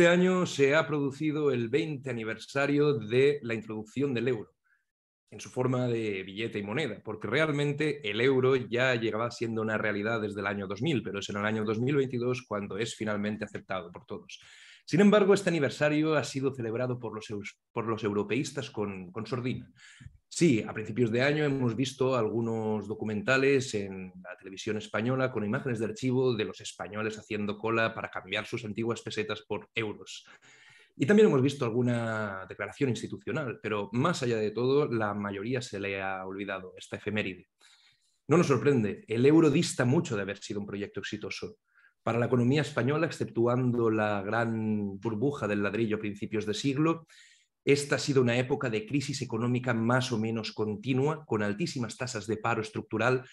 Este año se ha producido el 20 aniversario de la introducción del euro en su forma de billete y moneda, porque realmente el euro ya llegaba siendo una realidad desde el año 2000, pero es en el año 2022 cuando es finalmente aceptado por todos. Sin embargo, este aniversario ha sido celebrado por los, por los europeístas con, con sordina. Sí, a principios de año hemos visto algunos documentales en la televisión española con imágenes de archivo de los españoles haciendo cola para cambiar sus antiguas pesetas por euros. Y también hemos visto alguna declaración institucional, pero más allá de todo, la mayoría se le ha olvidado esta efeméride. No nos sorprende, el euro dista mucho de haber sido un proyecto exitoso. Para la economía española, exceptuando la gran burbuja del ladrillo a principios de siglo, esta ha sido una época de crisis económica más o menos continua, con altísimas tasas de paro estructural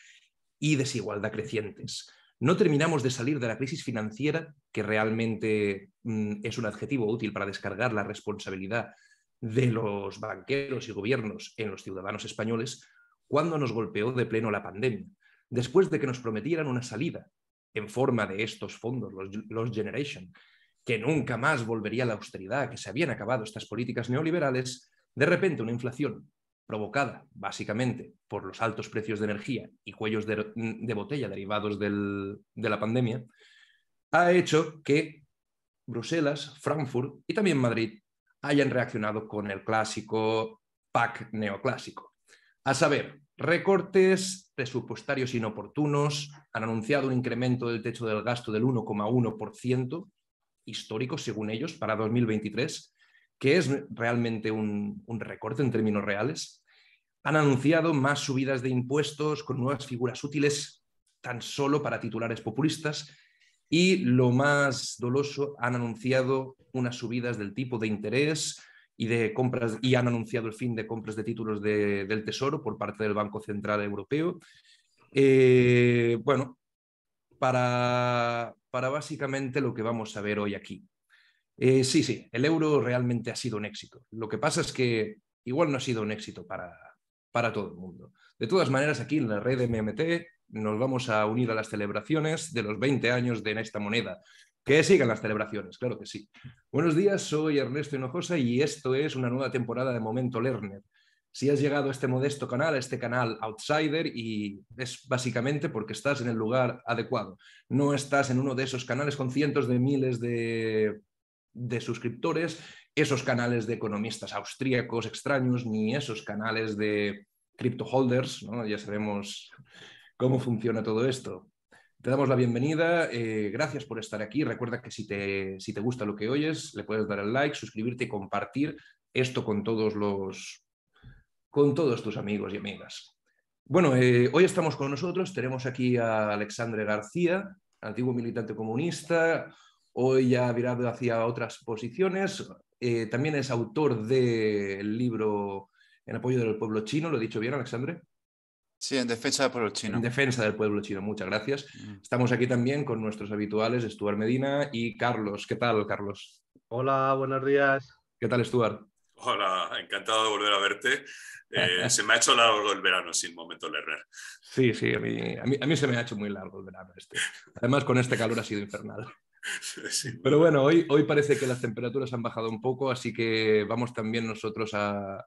y desigualdad crecientes. No terminamos de salir de la crisis financiera, que realmente mm, es un adjetivo útil para descargar la responsabilidad de los banqueros y gobiernos en los ciudadanos españoles, cuando nos golpeó de pleno la pandemia, después de que nos prometieran una salida en forma de estos fondos, los, los Generation, que nunca más volvería la austeridad, que se habían acabado estas políticas neoliberales, de repente una inflación provocada básicamente por los altos precios de energía y cuellos de, botella derivados de la pandemia, ha hecho que Bruselas, Frankfurt y también Madrid hayan reaccionado con el clásico PAC neoclásico. A saber, recortes presupuestarios inoportunos, han anunciado un incremento del techo del gasto del 1,1% histórico, según ellos, para 2023, que es realmente un, recorte en términos reales. Han anunciado más subidas de impuestos con nuevas figuras útiles tan solo para titulares populistas y lo más doloso, han anunciado unas subidas del tipo de interés y de compras y han anunciado el fin de compras de títulos del Tesoro por parte del Banco Central Europeo. Eh, bueno, para, para básicamente lo que vamos a ver hoy aquí. Eh, sí, sí, el euro realmente ha sido un éxito. Lo que pasa es que igual no ha sido un éxito para, para todo el mundo. De todas maneras, aquí en la red MMT nos vamos a unir a las celebraciones de los 20 años de esta moneda. Que sigan las celebraciones, claro que sí. Buenos días, soy Ernesto Hinojosa y esto es una nueva temporada de Momento Lerner. Si has llegado a este modesto canal, a este canal outsider, y es básicamente porque estás en el lugar adecuado. No estás en uno de esos canales con cientos de miles de, suscriptores, esos canales de economistas austríacos extraños, ni esos canales de crypto holders, ya sabemos cómo funciona todo esto. Te damos la bienvenida, eh, gracias por estar aquí. Recuerda que si te, si te gusta lo que oyes, le puedes dar el like, suscribirte y compartir esto con todos los con todos tus amigos y amigas. Bueno, eh, hoy estamos con nosotros, tenemos aquí a Alexandre García, antiguo militante comunista, hoy ya ha virado hacia otras posiciones, eh, también es autor del libro En apoyo del pueblo chino, ¿lo he dicho bien, Alexandre? Sí, en defensa del pueblo chino. En defensa del pueblo chino, muchas gracias. Mm. Estamos aquí también con nuestros habituales, Stuart Medina y Carlos. ¿Qué tal, Carlos? Hola, buenos días. ¿Qué tal, Stuart? Hola, encantado de volver a verte. Eh, se me ha hecho largo el verano sin momento Lerner. Sí, sí, a mí, se me ha hecho muy largo el verano este. Además, con este calor ha sido infernal. Sí, Pero bueno, hoy, hoy parece que las temperaturas han bajado un poco, así que vamos también nosotros a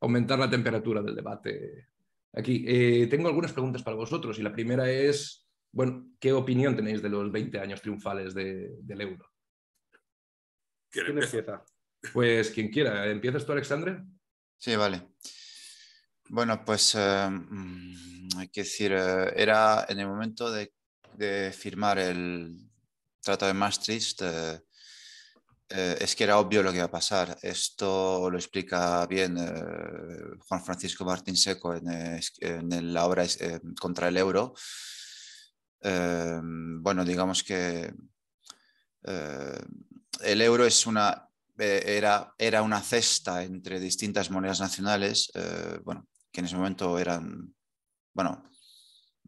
aumentar la temperatura del debate aquí. Eh, tengo algunas preguntas para vosotros y la primera es, bueno, ¿qué opinión tenéis de los 20 años triunfales del euro? Pues quien quiera, ¿empiezas tú, Alexandre? Sí, vale. Bueno, pues eh, mm, hay que decir, eh, era en el momento de, firmar el Trato de Maastricht, eh, es que era obvio lo que iba a pasar. Esto lo explica bien Juan Francisco Martín Seco en la obra contra el euro. bueno, digamos que el euro es una eh, era, era una cesta entre distintas monedas nacionales, eh, bueno, que en ese momento eran, bueno,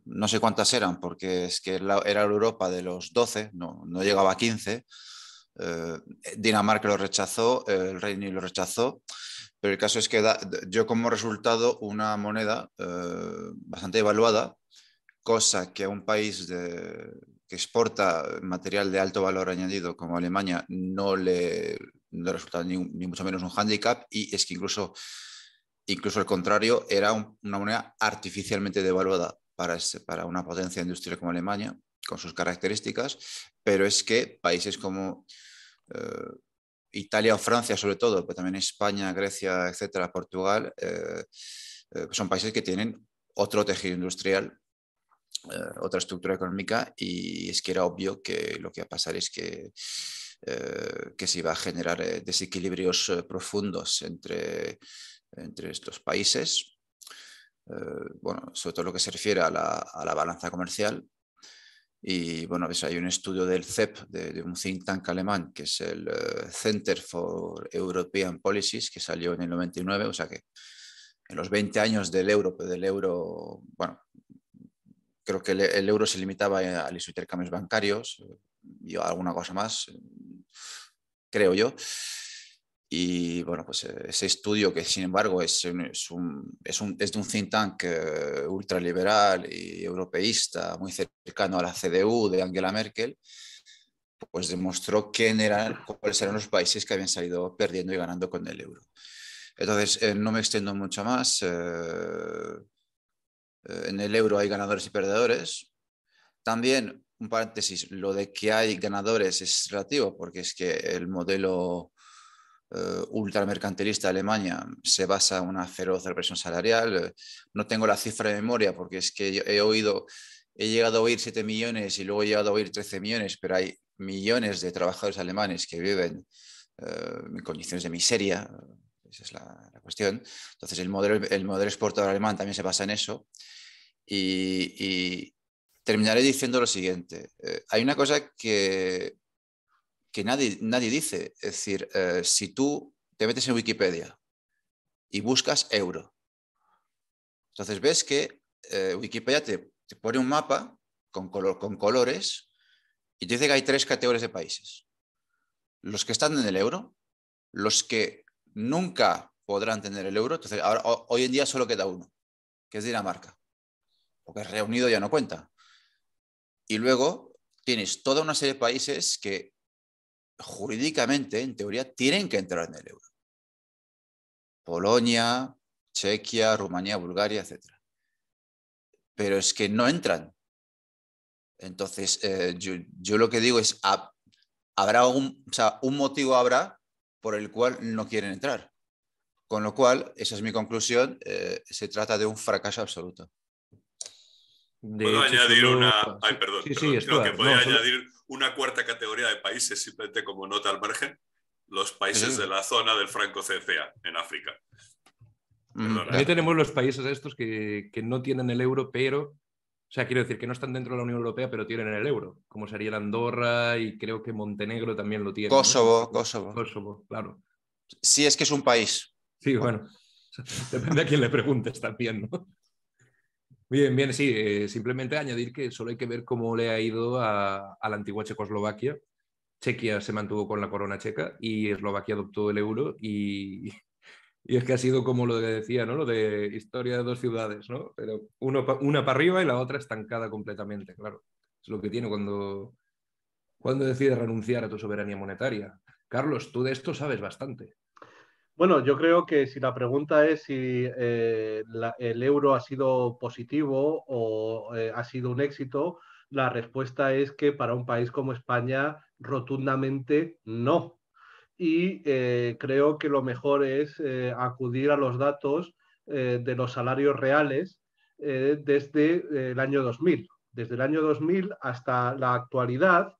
no sé cuántas eran, porque es que era Europa de los 12, no, no llegaba a 15. Eh, Dinamarca lo rechazó, el Reino lo rechazó, pero el caso es que yo como resultado una moneda bastante evaluada, cosa que a un país que exporta material de alto valor añadido como Alemania no le no resulta ni, mucho menos un handicap y es que incluso, incluso al contrario, era una moneda artificialmente devaluada para, este, para una potencia industrial como Alemania, con sus características, pero es que países como eh, Italia o Francia, sobre todo, pero también España, Grecia, etcétera, Portugal, eh, eh, son países que tienen otro tejido industrial, otra estructura económica, y es que era obvio que lo que iba a pasar es que eh, que se iba a generar eh, desequilibrios eh, profundos entre, entre estos países, bueno, sobre todo lo que se refiere a la, a la balanza comercial. Y bueno, pues hay un estudio del CEP, de, un think tank alemán, que es el Center for European Policies, que salió en el 99, o sea que en los 20 años del euro, pues, del euro bueno, creo que el euro se limitaba a los intercambios bancarios, alguna cosa más, creo yo. Y bueno, pues eh, ese estudio que sin embargo es, es, un, es, un, de un think tank eh, ultraliberal y europeísta muy cercano a la CDU de Angela Merkel, pues demostró quién eran, cuáles eran los países que habían salido perdiendo y ganando con el euro. Entonces, eh, no me extiendo mucho más. en el euro hay ganadores y perdedores. También paréntesis, lo de que hay ganadores es relativo, porque es que el modelo eh, ultramercantilista de Alemania se basa en una feroz represión salarial. Eh, no tengo la cifra de memoria, porque es que he oído, he llegado a oír 7 millones y luego he llegado a oír 13 millones, pero hay millones de trabajadores alemanes que viven eh, en condiciones de miseria. Esa es la, cuestión. Entonces, el modelo, el modelo exportador alemán también se basa en eso. y terminaré diciendo lo siguiente. Eh, hay una cosa que, que nadie, nadie dice. Es decir, eh, si tú te metes en Wikipedia y buscas euro, entonces ves que eh, Wikipedia te, pone un mapa con, con colores y te dice que hay tres categorías de países. Los que están en el euro, los que nunca podrán tener el euro, entonces ahora, hoy en día solo queda uno, que es Dinamarca, porque Reunido ya no cuenta. Y luego tienes toda una serie de países que jurídicamente, en teoría, tienen que entrar en el euro. Polonia, Chequia, Rumanía, Bulgaria, etc. Pero es que no entran. Entonces, eh, yo, lo que digo es, habrá un, motivo habrá por el cual no quieren entrar. Con lo cual, esa es mi conclusión, eh, se trata de un fracaso absoluto. Puedo añadir una. Ay, perdón. que añadir una cuarta categoría de países, simplemente como nota al margen, los países de la zona del franco CFA en África. Ahí tenemos los países estos que, no tienen el euro, pero. O sea, quiero decir que no están dentro de la Unión Europea, pero tienen el euro, como sería Andorra y creo que Montenegro también lo tiene. Kosovo, Kosovo. Kosovo, claro. Sí, es que es un país. Sí, bueno. Depende a quién le preguntes también, ¿no? Bien, bien, sí. Eh, simplemente añadir que solo hay que ver cómo le ha ido a, la antigua Checoslovaquia. Chequia se mantuvo con la corona checa y Eslovaquia adoptó el euro y, es que ha sido como lo que decía, ¿no? Lo de historia de dos ciudades, ¿no? Pero uno una para arriba y la otra estancada completamente, claro. Es lo que tiene cuando, cuando decides renunciar a tu soberanía monetaria. Carlos, tú de esto sabes bastante. Bueno, yo creo que si la pregunta es si eh, el euro ha sido positivo o eh, ha sido un éxito, la respuesta es que para un país como España, rotundamente no. Y eh, creo que lo mejor es acudir a los datos de los salarios reales desde el año 2000. Desde el año 2000 hasta la actualidad,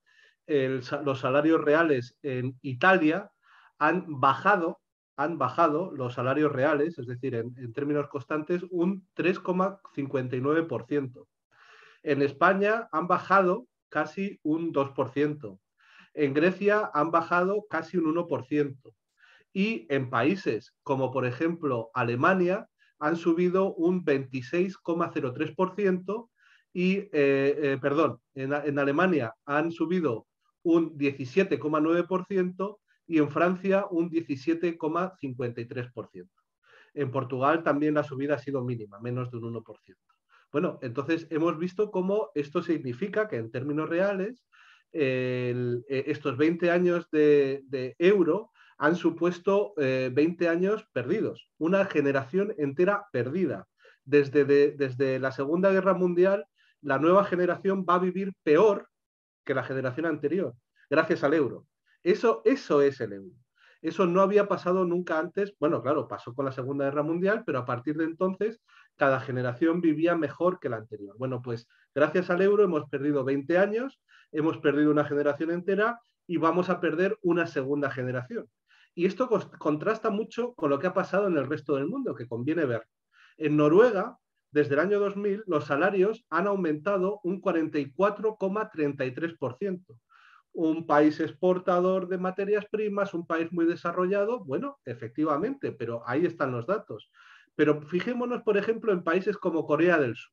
los salarios reales en Italia han bajado han bajado los salarios reales, es decir, en, términos constantes, un 3,59%. En España han bajado casi un 2%. En Grecia han bajado casi un 1%. Y en países como, por ejemplo, Alemania, han subido un 26,03% y, eh, eh, perdón, en, en Alemania han subido un 17,9% y en Francia un 17,53%. En Portugal también la subida ha sido mínima, menos de un 1%. Bueno, entonces hemos visto cómo esto significa que en términos reales eh, estos 20 años de, euro han supuesto 20 eh, años perdidos, una generación entera perdida. Desde, desde la Segunda Guerra Mundial, la nueva generación va a vivir peor que la generación anterior, gracias al euro. Eso, eso es el euro. Eso no había pasado nunca antes. Bueno, claro, pasó con la Segunda Guerra Mundial, pero a partir de entonces cada generación vivía mejor que la anterior. Bueno, pues gracias al euro hemos perdido 20 años, hemos perdido una generación entera y vamos a perder una segunda generación. Y esto contrasta mucho con lo que ha pasado en el resto del mundo, que conviene ver. En Noruega, desde el año 2000, los salarios han aumentado un 44,33% un país exportador de materias primas, un país muy desarrollado, bueno, efectivamente, pero ahí están los datos. Pero fijémonos, por ejemplo, en países como Corea del Sur.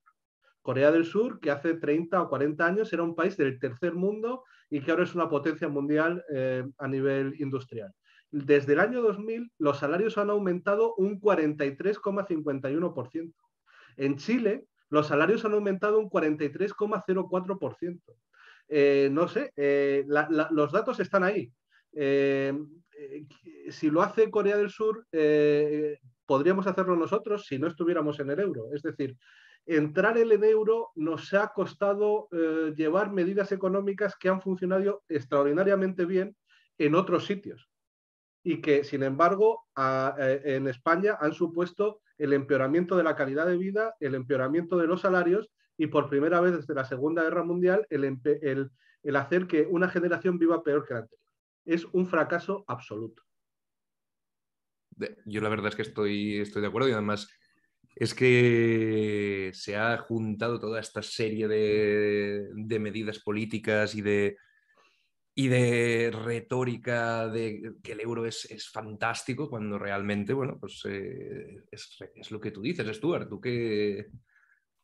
Corea del Sur, que hace 30 o 40 años era un país del tercer mundo y que ahora es una potencia mundial eh, a nivel industrial. Desde el año 2000, los salarios han aumentado un 43,51%. En Chile, los salarios han aumentado un 43,04%. Eh, no sé, eh, los datos están ahí. Eh, si lo hace Corea del Sur, podríamos hacerlo nosotros si no estuviéramos en el euro. Es decir, entrar en el euro nos ha costado llevar medidas económicas que han funcionado extraordinariamente bien en otros sitios y que, sin embargo, en España han supuesto el empeoramiento de la calidad de vida, el empeoramiento de los salarios y por primera vez desde la Segunda Guerra Mundial el, hacer que una generación viva peor que la anterior. Es un fracaso absoluto. Yo la verdad es que estoy, estoy de acuerdo y además es que se ha juntado toda esta serie de, medidas políticas y de, y de retórica de que el euro es, fantástico cuando realmente, bueno, pues eh, es, es, lo que tú dices, Stuart, tú que,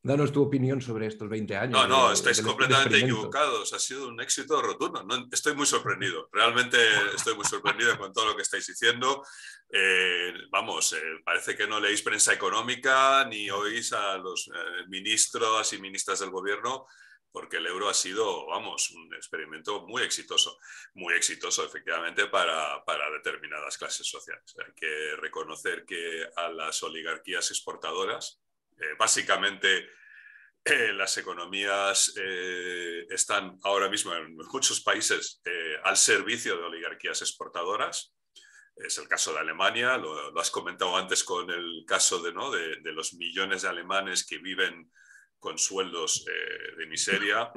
Danos tu opinión sobre estos 20 años. No, no, estáis completamente equivocados. Ha sido un éxito rotundo. estoy muy sorprendido. Realmente estoy muy sorprendido con todo lo que estáis diciendo. Eh, vamos, eh, parece que no leéis prensa económica ni oís a los eh, ministros y ministras del gobierno porque el euro ha sido, vamos, un experimento muy exitoso, muy exitoso efectivamente para, para, determinadas clases sociales. Hay que reconocer que a las oligarquías exportadoras eh, básicamente, eh, las economías eh, están ahora mismo en muchos países al servicio de oligarquías exportadoras. Es el caso de Alemania, lo, has comentado antes con el caso de, ¿no? de los millones de alemanes que viven con sueldos de miseria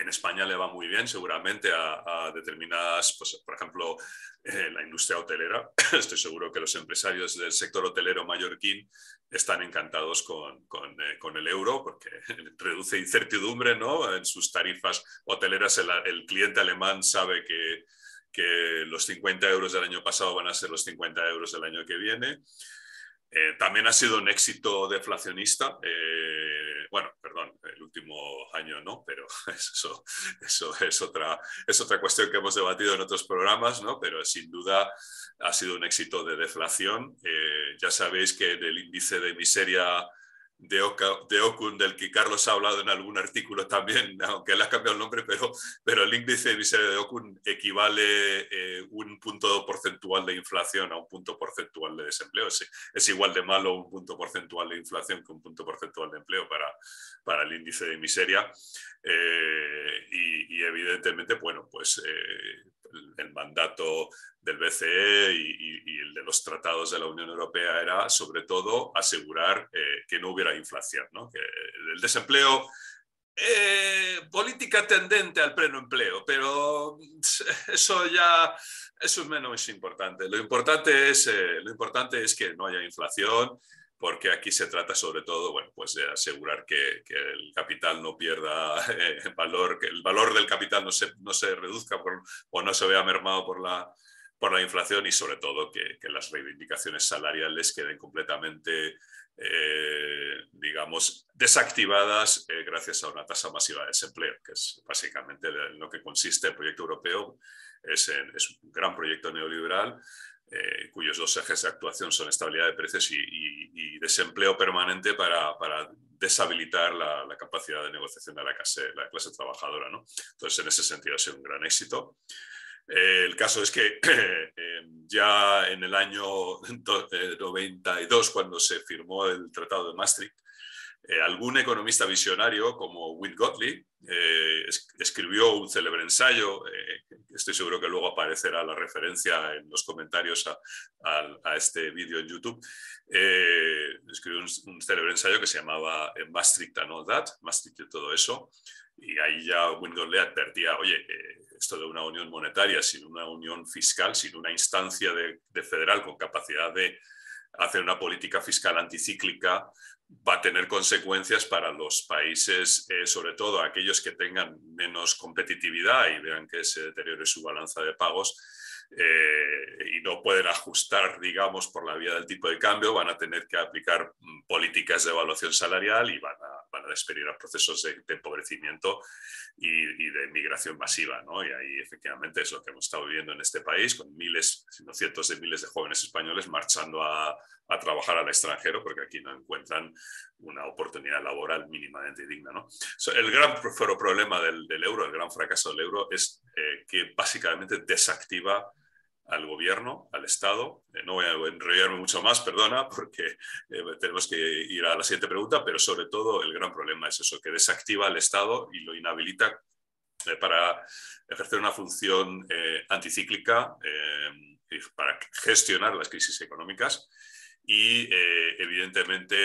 en España le va muy bien seguramente a, determinadas, pues, por ejemplo, eh, la industria hotelera. Estoy seguro que los empresarios del sector hotelero mallorquín están encantados con, eh, el euro porque reduce incertidumbre ¿no? en sus tarifas hoteleras. El, cliente alemán sabe que, que los 50 euros del año pasado van a ser los 50 euros del año que viene. Eh, también ha sido un éxito deflacionista. Eh, bueno, perdón, el último año no, pero eso, eso es, otra, es otra cuestión que hemos debatido en otros programas, ¿no? Pero sin duda ha sido un éxito de deflación. Eh, ya sabéis que en el índice de miseria de, Oca, Okun, del que Carlos ha hablado en algún artículo también, aunque le ha cambiado el nombre, pero, pero el índice de miseria de Okun equivale eh, un punto porcentual de inflación a un punto porcentual de desempleo. Es, es, igual de malo un punto porcentual de inflación que un punto porcentual de empleo para, para el índice de miseria. Eh, y, evidentemente, bueno, pues eh, el mandato del BCE y, el de los tratados de la Unión Europea era sobre todo asegurar eh, que no hubiera inflación, que el desempleo... Eh, política tendente al pleno empleo, pero mm, eso ya eso es menos importante. Lo importante es, eh, lo importante es que no haya inflación, porque aquí se trata sobre todo bueno, pues de asegurar que, el capital no pierda eh, valor, que el valor del capital no se, no se reduzca o no se vea mermado por la, por la inflación y sobre todo que, las reivindicaciones salariales queden completamente, eh, digamos, desactivadas eh, gracias a una tasa masiva de desempleo, que es básicamente lo que consiste el proyecto europeo. Es, es un gran proyecto neoliberal eh, cuyos dos ejes de actuación son estabilidad de precios y, desempleo permanente para, deshabilitar la, capacidad de negociación de la clase, trabajadora. ¿no? Entonces, en ese sentido, ha sido un gran éxito. Eh, el caso es que eh, ya en el año 92, cuando se firmó el Tratado de Maastricht, eh, algún economista visionario como Will Godley eh, escribió un célebre ensayo, eh, estoy seguro que luego aparecerá la referencia en los comentarios a, este vídeo en YouTube, escribió un, célebre ensayo que se llamaba Maastricht and All That, Maastricht y todo eso, y ahí ya Will Godley advertía, oye, esto de una unión monetaria sin una unión fiscal, sin una instancia de, de federal con capacidad de hacer una política fiscal anticíclica va a tener consecuencias para los países, eh, sobre todo aquellos que tengan menos competitividad y vean que se deteriore su balanza de pagos, eh, y no pueden ajustar, digamos, por la vía del tipo de cambio, van a tener que aplicar mm, políticas de evaluación salarial y van a, van a procesos de, empobrecimiento y, de migración masiva. ¿no? Y ahí efectivamente es lo que hemos estado viviendo en este país, con miles, sino cientos de miles de jóvenes españoles marchando a, a trabajar al extranjero porque aquí no encuentran una oportunidad laboral mínimamente digna. ¿no? el gran problema del, del, euro, el gran fracaso del euro, es eh, que básicamente desactiva al gobierno, al Estado. Eh, no voy a enrollarme mucho más, perdona, porque eh, tenemos que ir a la siguiente pregunta, pero sobre todo el gran problema es eso, que desactiva al Estado y lo inhabilita eh, para ejercer una función anticíclica, para gestionar las crisis económicas. Y evidentemente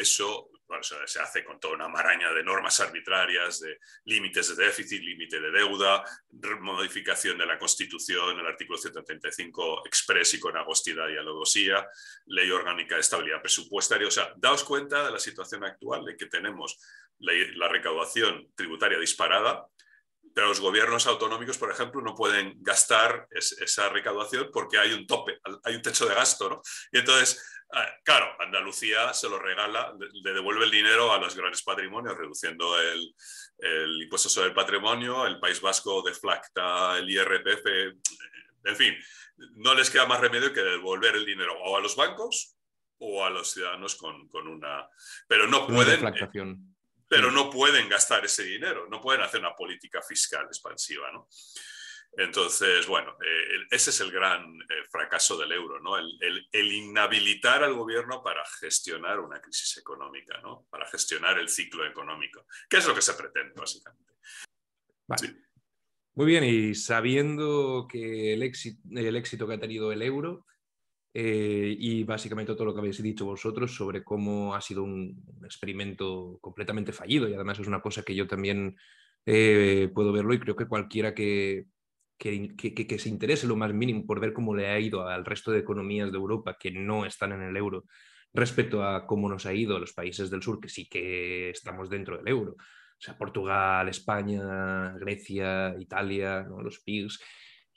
eso se, hace con toda una maraña de normas arbitrarias, de límites de déficit, límite de deuda, modificación de la Constitución, el artículo 135 expres y con agostidad y alodosía, ley orgánica de estabilidad presupuestaria. O sea, daos cuenta de la situación actual de que tenemos la, recaudación tributaria disparada, pero los gobiernos autonómicos, por ejemplo, no pueden gastar esa recaudación porque hay un tope, hay un techo de gasto, ¿no? Y entonces Ah, claro, Andalucía se lo regala, le devuelve el dinero a los grandes patrimonios, reduciendo el, impuesto sobre el patrimonio, el País Vasco deflacta el IRPF, en fin, no les queda más remedio que devolver el dinero o a los bancos o a los ciudadanos con, una... Pero no pueden... Eh, pero no pueden gastar ese dinero, no pueden hacer una política fiscal expansiva. ¿no? Entonces, bueno, eh, ese es el gran eh, fracaso del euro, ¿no? El, inhabilitar al gobierno para gestionar una crisis económica, ¿no? Para gestionar el ciclo económico, que es lo que se pretende, básicamente. Muy bien, y sabiendo que el éxito, el éxito que ha tenido el euro eh, y básicamente todo lo que habéis dicho vosotros sobre cómo ha sido un experimento completamente fallido, y además es una cosa que yo también puedo verlo y creo que cualquiera que que, se interese lo más mínimo por ver cómo le ha ido al resto de economías de Europa que no están en el euro respecto a cómo nos ha ido a los países del sur que sí que estamos dentro del euro. O sea, Portugal, España, Grecia, Italia, los PIGs,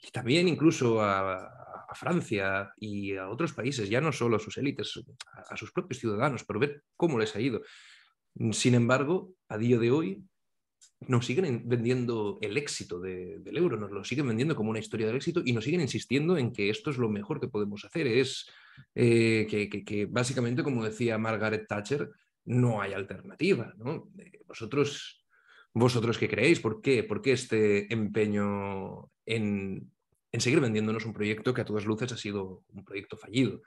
y también incluso a, Francia y a otros países, ya no solo a sus élites, a, sus propios ciudadanos, pero ver cómo les ha ido. Sin embargo, a día de hoy, nos siguen vendiendo el éxito del euro, nos lo siguen vendiendo como una historia del éxito y nos siguen insistiendo en que esto es lo mejor que podemos hacer. Es eh, que, básicamente, como decía Margaret Thatcher, no hay alternativa. Eh, vosotros, vosotros qué creéis, ¿por qué? ¿Por qué este empeño en, seguir vendiéndonos un proyecto que a todas luces ha sido un proyecto fallido?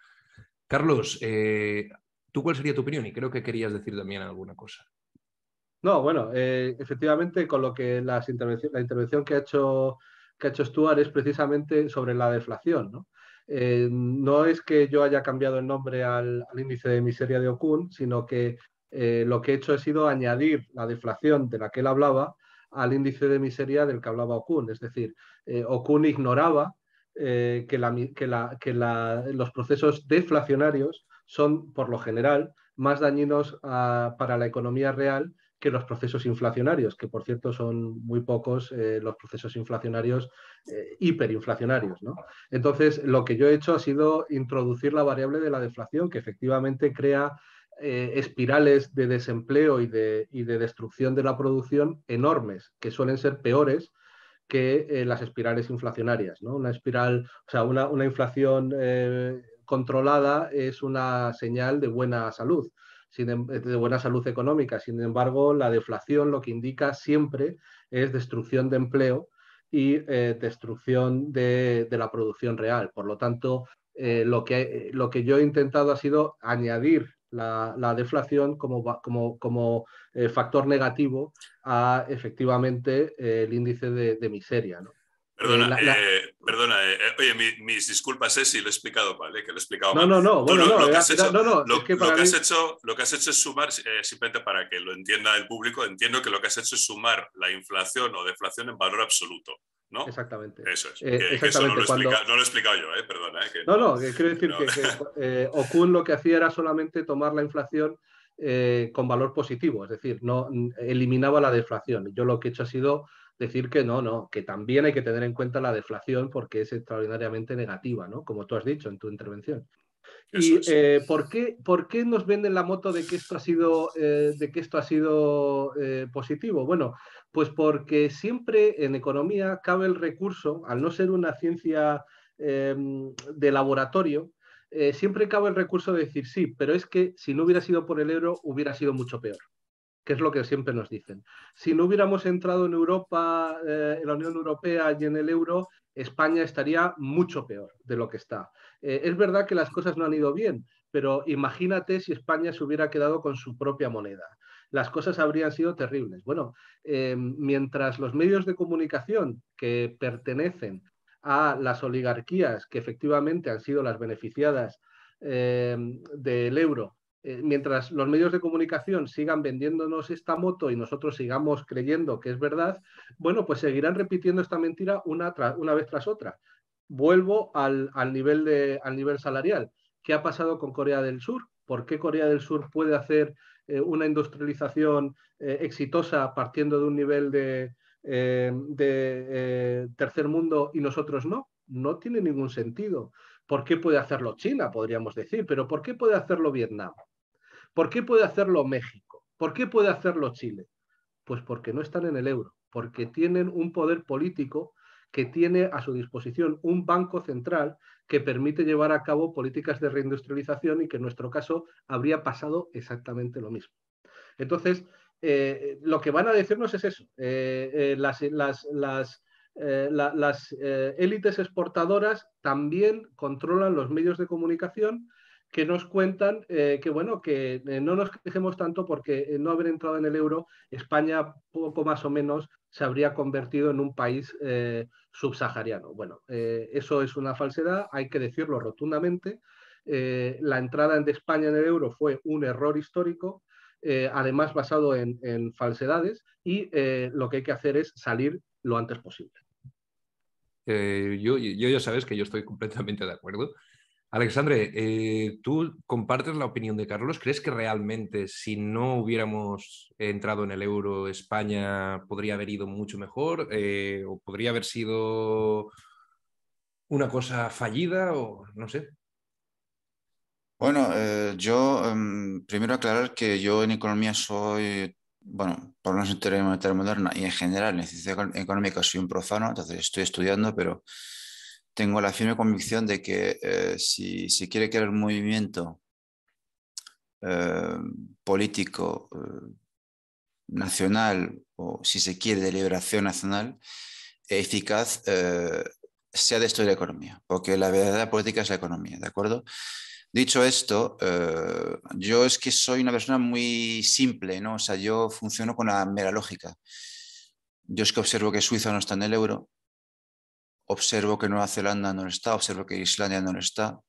Carlos, eh, ¿tú cuál sería tu opinión? Y creo que querías decir también alguna cosa. No, bueno, eh, efectivamente con lo que la intervención que ha hecho que ha hecho Stuart es precisamente sobre la deflación. ¿no? Eh, es que yo haya cambiado el nombre al, índice de miseria de Okun, sino que eh, lo que he hecho ha sido añadir la deflación de la que él hablaba al índice de miseria del que hablaba Okun. Es decir, eh, Okun ignoraba que, los procesos deflacionarios son, por lo general, más dañinos ah, para la economía real que los procesos inflacionarios, que por cierto son muy pocos eh, los procesos inflacionarios eh, hiperinflacionarios. Entonces, lo que yo he hecho ha sido introducir la variable de la deflación, que efectivamente crea eh, espirales de desempleo y de, destrucción de la producción enormes, que suelen ser peores que las espirales inflacionarias. Una espiral, o sea, una inflación controlada es una señal de buena salud Em, eh, de buena salud económica. Sin embargo, la deflación lo que indica siempre es destrucción de empleo y eh, destrucción de, la producción real. Por lo tanto, eh, lo, que, lo que yo he intentado ha sido añadir la, deflación como, como, como factor negativo a efectivamente el índice de, miseria. Perdona, Perdona, eh, eh, oye, mis disculpas es eh, si lo he explicado mal, que lo he explicado no, No, no, no, lo, que has hecho, lo que has hecho es sumar, simplemente para que lo entienda el público, entiendo que lo que has hecho es sumar la inflación o deflación en valor absoluto. ¿no? Exactamente. Eso es. no, lo he explicado yo, eh, perdona. que no, no, quiero decir que, lo que hacía era solamente tomar la inflación con valor positivo, es decir, no eliminaba la deflación. Yo lo que he hecho ha sido decir que no, no, que también hay que tener en cuenta la deflación porque es extraordinariamente negativa, ¿no? Como tú has dicho en tu intervención. ¿Y eh, ¿por, qué, ¿por, nos venden la moto de que esto ha sido, eh, de que esto ha sido eh, positivo? Bueno, pues porque siempre en economía cabe el recurso, al no ser una ciencia em, de laboratorio, siempre cabe el recurso de decir sí, pero es que si no hubiera sido por el euro hubiera sido mucho peor que es lo que siempre nos dicen. Si no hubiéramos entrado en Europa, eh, en la Unión Europea y en el euro, España estaría mucho peor de lo que está. Eh, es verdad que las cosas no han ido bien, pero imagínate si España se hubiera quedado con su propia moneda. Las cosas habrían sido terribles. Bueno, eh, mientras los medios de comunicación que pertenecen a las oligarquías que efectivamente han sido las beneficiadas del euro eh, mientras los medios de comunicación sigan vendiéndonos esta moto y nosotros sigamos creyendo que es verdad, bueno, pues seguirán repitiendo esta mentira una, una vez tras otra. Vuelvo al, nivel al nivel salarial. ¿Qué ha pasado con Corea del Sur? ¿Por qué Corea del Sur puede hacer eh, una industrialización eh, exitosa partiendo de un nivel de, de tercer mundo y nosotros no? No tiene ningún sentido. ¿Por qué puede hacerlo China, podríamos decir? Pero ¿por qué puede hacerlo Vietnam? ¿Por qué puede hacerlo México? ¿Por qué puede hacerlo Chile? Pues porque no están en el euro, porque tienen un poder político que tiene a su disposición un banco central que permite llevar a cabo políticas de reindustrialización y que en nuestro caso habría pasado exactamente lo mismo. Entonces, eh, lo que van a decirnos es eso. Eh, eh, las élites exportadoras también controlan los medios de comunicación que nos cuentan eh, que bueno que eh, no nos quejemos tanto porque eh, no haber entrado en el euro España poco más o menos se habría convertido en un país subsahariano bueno eso es una falsedad hay que decirlo rotundamente la entrada de España en el euro fue un error histórico además basado en, falsedades y lo que hay que hacer es salir lo antes posible yo ya sabes que yo estoy completamente de acuerdo Alexandre, eh, ¿tú compartes la opinión de Carlos? ¿Crees que realmente si no hubiéramos entrado en el euro, España podría haber ido mucho mejor? Eh, ¿O podría haber sido una cosa fallida? O no sé. Bueno, eh, yo em, primero aclarar que yo en economía soy, bueno, por una teoría moderna y en general en ciencia económica soy un profano, entonces estoy estudiando, pero tengo la firme convicción de que eh, si se quiere crear un movimiento eh, político eh, nacional o si se quiere de liberación nacional eficaz, se ha destruido la economía, porque la verdadera política es la economía, ¿de acuerdo? Dicho esto, yo es que soy una persona muy simple, ¿no? O sea, yo funciono con la mera lógica. Yo es que observo que Suiza no está en el euro, observo que Nueva Zelanda no está, observo que Islandia no está.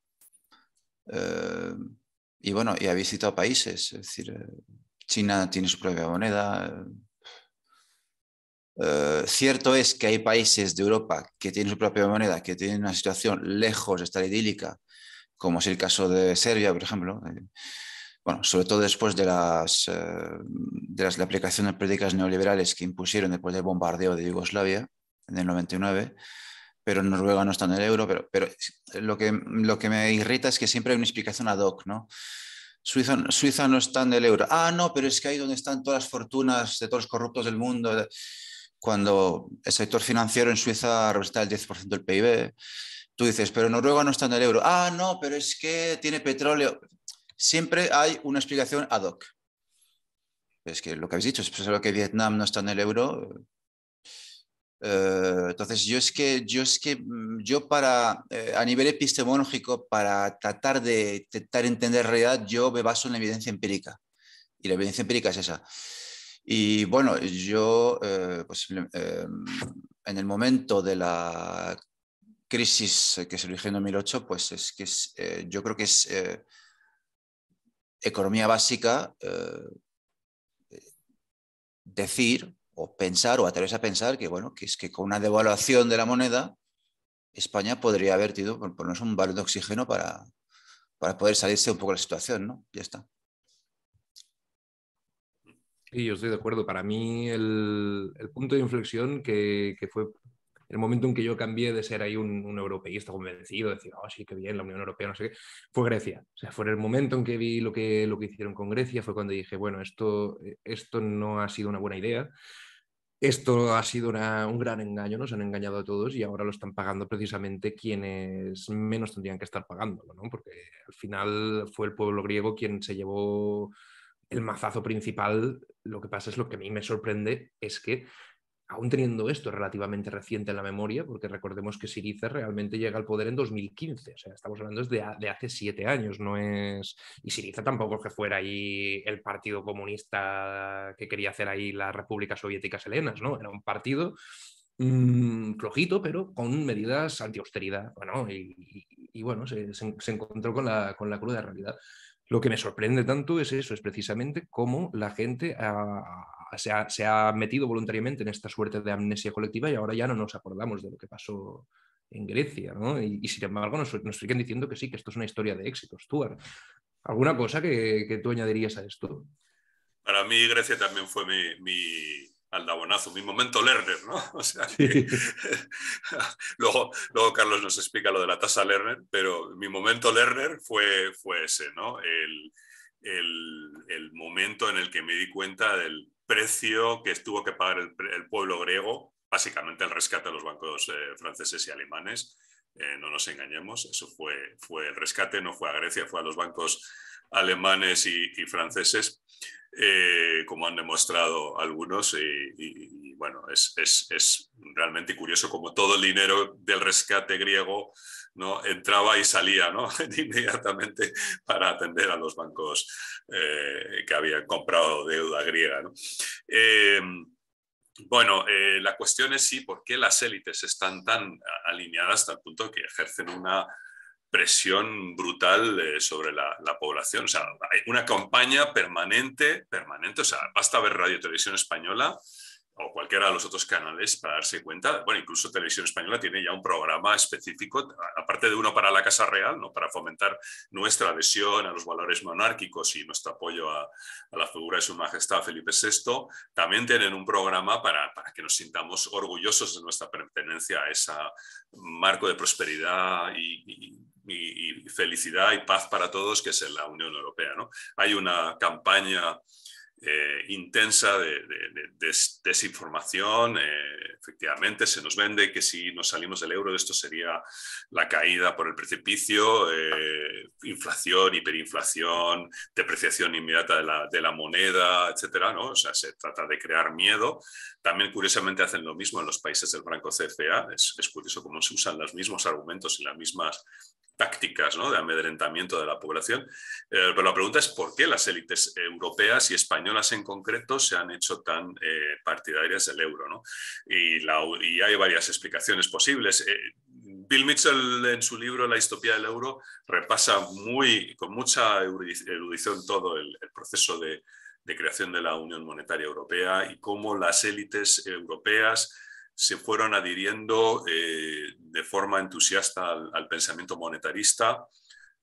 Eh, y bueno, y ha visitado países, es decir, eh, China tiene su propia moneda. Eh, cierto es que hay países de Europa que tienen su propia moneda, que tienen una situación lejos de estar idílica, como es el caso de Serbia, por ejemplo. bueno, sobre todo después de, las, de las, la aplicación de políticas neoliberales que impusieron después del bombardeo de Yugoslavia en el 99 pero Noruega no está en el euro, pero, pero lo, que, lo que me irrita es que siempre hay una explicación ad hoc, ¿no? Suiza, Suiza no está en el euro. Ah, no, pero es que ahí donde están todas las fortunas de todos los corruptos del mundo, cuando el sector financiero en Suiza representa el 10% del PIB, tú dices, pero Noruega no está en el euro. Ah, no, pero es que tiene petróleo. Siempre hay una explicación ad hoc. Es que lo que habéis dicho, es que Vietnam no está en el euro, eh, entonces, yo es que, yo es que, mm, yo para, eh, a nivel epistemológico, para tratar de intentar entender realidad, yo me baso en la evidencia empírica. Y la evidencia empírica es esa. Y bueno, yo, eh, pues, en el momento de la crisis que se originó en 2008, pues es que yo creo que es economía básica decir o pensar o través a pensar que, bueno, que es que con una devaluación de la moneda, España podría haber tenido por un valor de oxígeno para, para poder salirse un poco de la situación, ¿no? Ya está. Y yo estoy de acuerdo. Para mí el, punto de inflexión que, que, fue el momento en que yo cambié de ser ahí un, europeísta convencido, de decir, oh, sí, qué bien, la Unión Europea, no sé qué, fue Grecia. O sea, fue el momento en que vi lo que, lo que hicieron con Grecia, fue cuando dije, bueno, esto, eh, esto no ha sido una buena idea esto ha sido un gran engaño, nos han engañado a todos y ahora lo están pagando precisamente quienes menos tendrían que estar pagándolo, ¿no? Porque al final fue el pueblo griego quien se llevó el mazazo principal. Lo que pasa es lo que a mí me sorprende es que aún teniendo esto relativamente reciente en la memoria, porque recordemos que Siriza realmente llega al poder en 2015, o sea, estamos hablando de, hace siete años, no es... Y Siriza tampoco que fuera ahí el partido comunista que quería hacer ahí las repúblicas soviéticas helenas, ¿no? Era un partido mm, flojito, pero con medidas anti bueno, y, bueno, se, encontró con la, con la cruda realidad. Lo que me sorprende tanto es eso, es precisamente cómo la gente... ha se ha, metido voluntariamente en esta suerte de amnesia colectiva y ahora ya no nos acordamos de lo que pasó en Grecia, ¿no? Y, sin embargo nos, nos siguen diciendo que sí, que esto es una historia de éxito, Stuart. ¿Alguna cosa que, tú añadirías a esto? Para mí Grecia también fue mi, mi aldabonazo, mi momento learner ¿no? luego, luego Carlos nos explica lo de la tasa learner, pero mi momento learner fue, fue ese, ¿no? el momento en el que me di cuenta del, precio que tuvo que pagar el, pueblo griego, básicamente el rescate a los bancos eh, franceses y alemanes. Eh, no nos engañemos, eso fue, fue el rescate, no fue a Grecia, fue a los bancos alemanes y, franceses, eh, como han demostrado algunos. Y, y bueno, es, es, es, realmente curioso como todo el dinero del rescate griego ¿no? entraba y salía inmediatamente para atender a los bancos eh, que habían comprado deuda griega. Em, bueno, eh, la cuestión es sí, ¿por qué las élites están tan alineadas hasta el punto que ejercen una presión brutal eh, sobre la, población? O sea, hay una campaña permanente, permanente, o sea, basta ver Radio Televisión Española o cualquiera de los otros canales para darse cuenta. Bueno, incluso Televisión Española tiene ya un programa específico, aparte de uno para la Casa Real, ¿no? para fomentar nuestra adhesión a los valores monárquicos y nuestro apoyo a, la figura de Su Majestad Felipe VI, también tienen un programa para, para que nos sintamos orgullosos de nuestra pertenencia a ese marco de prosperidad y, felicidad y paz para todos, que es la Unión Europea. ¿no? Hay una campaña eh, intensa de, desinformación. Eh, efectivamente, se nos vende que si nos salimos del euro, esto sería la caída por el precipicio, eh, inflación, hiperinflación, depreciación inmediata de la, moneda, etcétera. ¿no? sea, se trata de crear miedo. También, curiosamente, hacen lo mismo en los países del Banco CFA. es curioso cómo se usan los mismos argumentos y las mismas tácticas de amedrentamiento de la población. Eh, pero la pregunta es por qué las élites europeas y españolas en concreto se han hecho tan eh, partidarias del euro. ¿no? Y, hay varias explicaciones posibles. Eh, Bill Mitchell en su libro La histopía del euro repasa muy, con mucha erudición todo el, proceso de, de creación de la Unión Monetaria Europea y cómo las élites europeas se fueron adhiriendo eh, de forma entusiasta al, pensamiento monetarista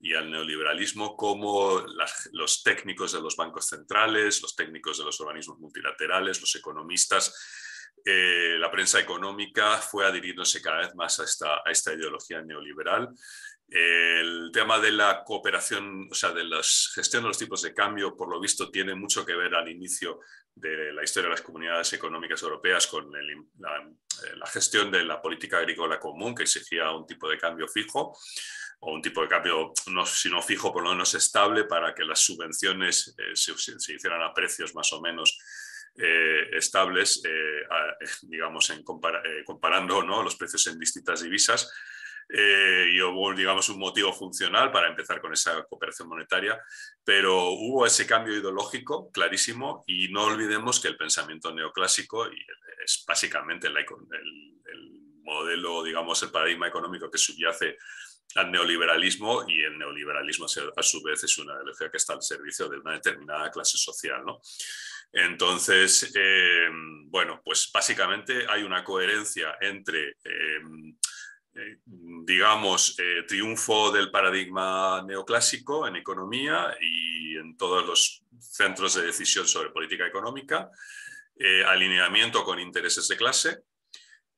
y al neoliberalismo como los técnicos de los bancos centrales, los técnicos de los organismos multilaterales, los economistas. Eh, la prensa económica fue adhiriéndose cada vez más a esta, a esta ideología neoliberal. El tema de la cooperación, o sea, de la gestión de los tipos de cambio, por lo visto, tiene mucho que ver al inicio de la historia de las comunidades económicas europeas con eh, la, gestión de la política agrícola común que exigía un tipo de cambio fijo o un tipo de cambio, no, si no fijo, por lo menos estable para que las subvenciones eh, se, hicieran a precios más o menos eh, estables, digamos, comparando los precios en distintas divisas eh, y hubo, digamos, un motivo funcional para empezar con esa cooperación monetaria, pero hubo ese cambio ideológico clarísimo y no olvidemos que el pensamiento neoclásico es básicamente el, modelo, digamos, el paradigma económico que subyace al neoliberalismo y el neoliberalismo a su vez es una ideología que está al servicio de una determinada clase social. Entonces, eh, bueno, pues básicamente hay una coherencia entre eh, digamos, eh, triunfo del paradigma neoclásico en economía y en todos los centros de decisión sobre política económica, eh, alineamiento con intereses de clase.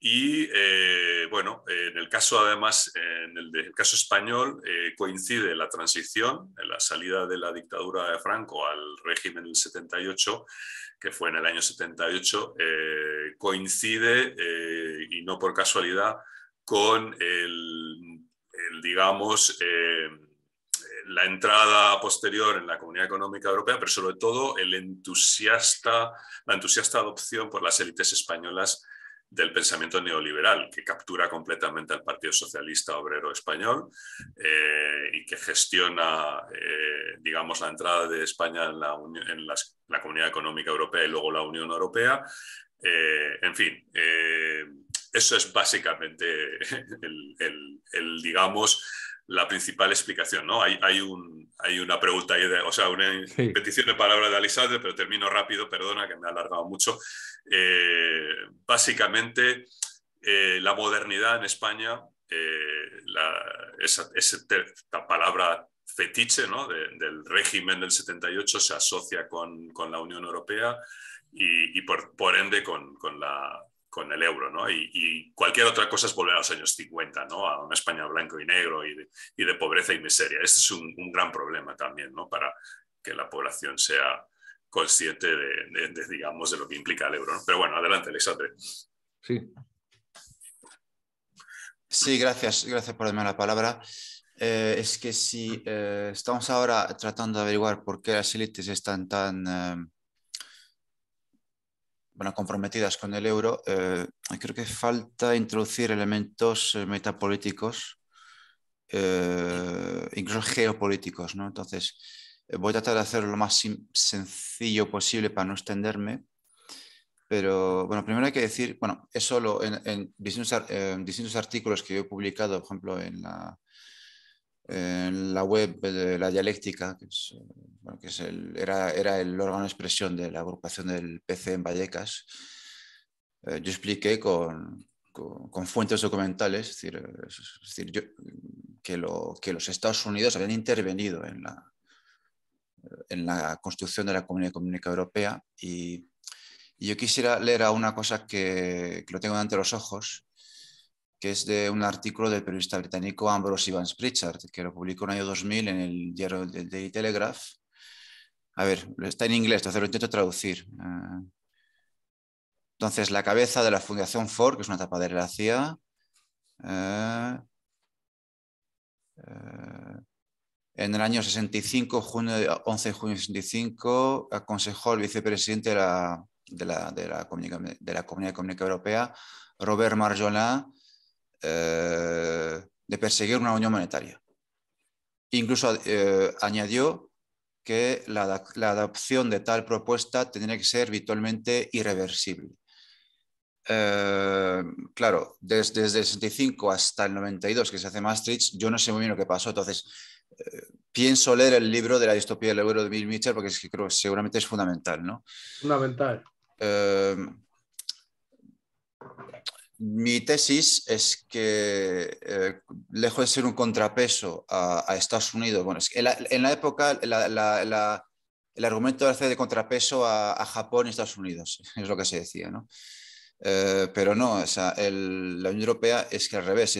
Y eh, bueno, en el caso además, en el caso español, coincide la transición, la salida de la dictadura de Franco al régimen del 78, que fue en el año 78, coincide, y no por casualidad, con el, digamos, eh, la entrada posterior en la Comunidad Económica Europea, pero sobre todo el entusiasta, la entusiasta adopción por las élites españolas del pensamiento neoliberal, que captura completamente al Partido Socialista Obrero Español eh, y que gestiona, eh, digamos, la entrada de España en, la, Comunidad Económica Europea y luego la Unión Europea. en fin, eso es básicamente el, digamos, la principal explicación, ¿no? Hay, hay, un, hay una pregunta, ahí, o sea, una petición de palabra de Alisandre, pero termino rápido, perdona que me he alargado mucho. Eh, básicamente, eh, la modernidad en España, eh, esa, palabra fetiche del régimen del 78 se asocia con, la Unión Europea y, por, ende con, la, con el euro, ¿no? Y, cualquier otra cosa es volver a los años 50, ¿no? A una España blanco y negro y de, pobreza y miseria. Este es un, gran problema también, ¿no? Para que la población sea consciente de, digamos, de lo que implica el euro. Pero bueno, adelante, Alexandre. Sí. Sí, gracias, gracias por darme la palabra. Eh, es que si eh, estamos ahora tratando de averiguar por qué las élites están tan... Eh, bueno, comprometidas con el euro, eh, creo que falta introducir elementos eh, metapolíticos, eh, incluso geopolíticos. ¿no? Entonces, voy a tratar de hacerlo lo más sencillo posible para no extenderme. Pero bueno, primero hay que decir, bueno, eso lo, en, distintos, distintos, artículos que he publicado, por ejemplo, en la, en la web de la dialéctica, que, es, que es era, era, el órgano de expresión de la agrupación del PC en Vallecas, eh, yo expliqué con, con, fuentes documentales, decir, decir yo, que, que, los Estados Unidos habían intervenido en la, en la construcción de la Comunidad Económica Europea y, yo quisiera leer a una cosa que, que lo tengo delante los ojos, que es de un artículo del periodista británico Ambrose Evans Pritchard, que lo publicó en el año 2000 en el diario Daily Telegraph. A ver, está en inglés, entonces lo intento traducir. Eh, entonces, la cabeza de la Fundación Ford, que es una tapadera de la eh, eh, en el año 65, 11 de junio de 65, aconsejó al vicepresidente de la, Comunidad, de Europea, Robert Marjola. Eh, de perseguir una unión monetaria. Incluso eh, añadió que la, la, adopción de tal propuesta tendría que ser virtualmente irreversible. Eh, claro, desde, el 65 hasta el 92 que se hace Maastricht, yo no sé muy bien lo que pasó. Entonces, pienso leer el libro de la distopía del euro de Bill Mitchell porque creo que seguramente es fundamental, ¿no? Fundamental mi tesis es que, eh, lejos de ser un contrapeso a, Estados Unidos, bueno, en, la, época el argumento era de contrapeso a, Japón y Estados Unidos, es lo que se decía, eh, pero no, la Unión Europea es que al revés,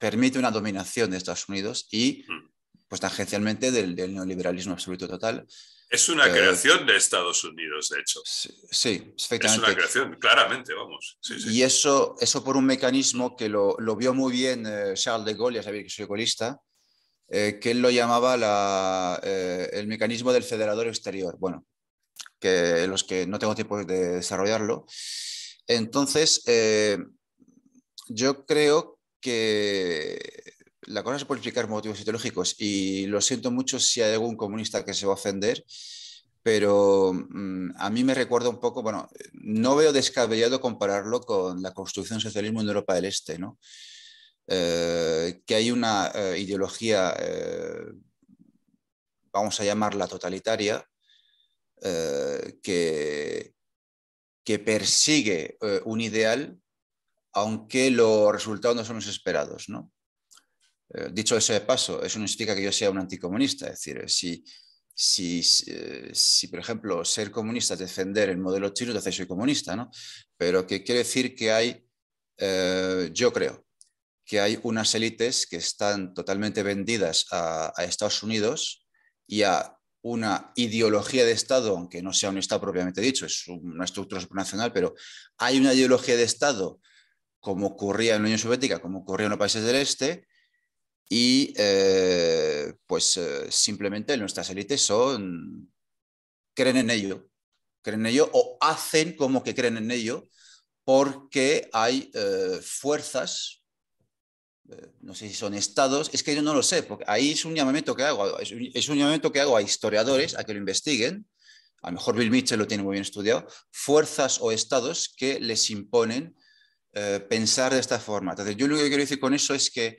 permite una dominación de Estados Unidos y, mm. pues tangencialmente, del neoliberalismo absoluto total es una eh, creación de Estados Unidos, de hecho. Sí, sí Es una creación, claramente, vamos. Y eso, eso por un mecanismo que lo, vio muy bien eh, Charles de Gaulle, ya sabéis que soy colista, eh, que él lo llamaba el mecanismo del federador exterior. Bueno, que los que no tengo tiempo de desarrollarlo. Entonces, yo creo que la cosa se puede explicar por motivos ideológicos y lo siento mucho si hay algún comunista que se va a ofender, pero mm, a mí me recuerda un poco, bueno, no veo descabellado compararlo con la construcción socialismo en Europa del Este, ¿no? Eh, que hay una eh, ideología, eh, vamos a llamarla totalitaria, que, que persigue un ideal, aunque los resultados no son los esperados, ¿no? Eh, dicho eso de paso, eso no significa que yo sea un anticomunista. Es decir, eh, si, si, eh, si, por ejemplo, ser comunista es defender el modelo chino, entonces soy comunista, ¿no? Pero que quiere decir que hay, yo creo, que hay unas élites que están totalmente vendidas a, a, Estados Unidos y a una ideología de Estado, aunque no sea un Estado propiamente dicho, es una estructura supranacional, pero hay una ideología de Estado como ocurría en la Unión Soviética, como ocurría en los países del Este, y eh, pues eh, simplemente nuestras élites son, creen en ello, creen en ello o hacen como que creen en ello porque hay eh, fuerzas, no sé si son estados, es que yo no lo sé, porque ahí es un llamamiento que hago, es un, es un llamamiento que hago a historiadores a que lo investiguen, a lo mejor Bill Mitchell lo tiene muy bien estudiado, fuerzas o estados que les imponen pensar de esta forma. Entonces, yo lo que quiero decir con eso es que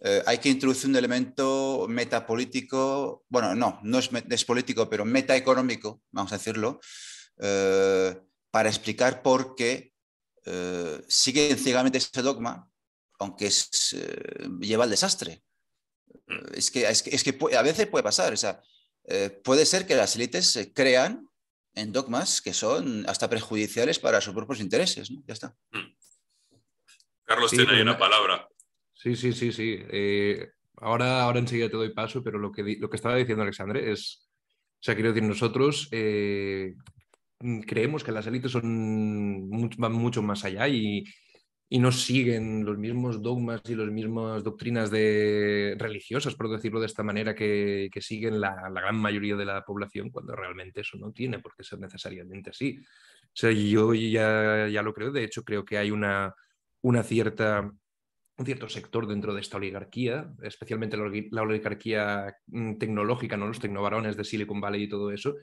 eh, hay que introducir un elemento metapolítico, bueno, no, no es, político, pero metaeconómico, vamos a decirlo, eh, para explicar por qué eh, siguen ciegamente ese dogma, aunque lleva al desastre. Es que, es que, a veces puede pasar, o sea, puede ser que las élites se crean en dogmas que son hasta perjudiciales para sus propios intereses, ¿no? Ya está. Mm. Carlos, tiene una palabra. Sí, sí, sí, sí. Eh, ahora, ahora enseguida te doy paso, pero lo que, lo que estaba diciendo Alexandre es, o sea, quiero decir, nosotros eh, mm, creemos que las élites son, van mucho más allá y, no siguen los mismos dogmas y las mismas doctrinas de, religiosas, por decirlo de esta manera, que, siguen la, gran mayoría de la población, cuando realmente eso no tiene por qué ser necesariamente así. O sea, yo ya, ya lo creo, de hecho creo que hay una, una cierta un cierto sector dentro de esta oligarquía, especialmente la, oligarquía mm, tecnológica, ¿no? los tecnovarones de Silicon Valley y todo eso,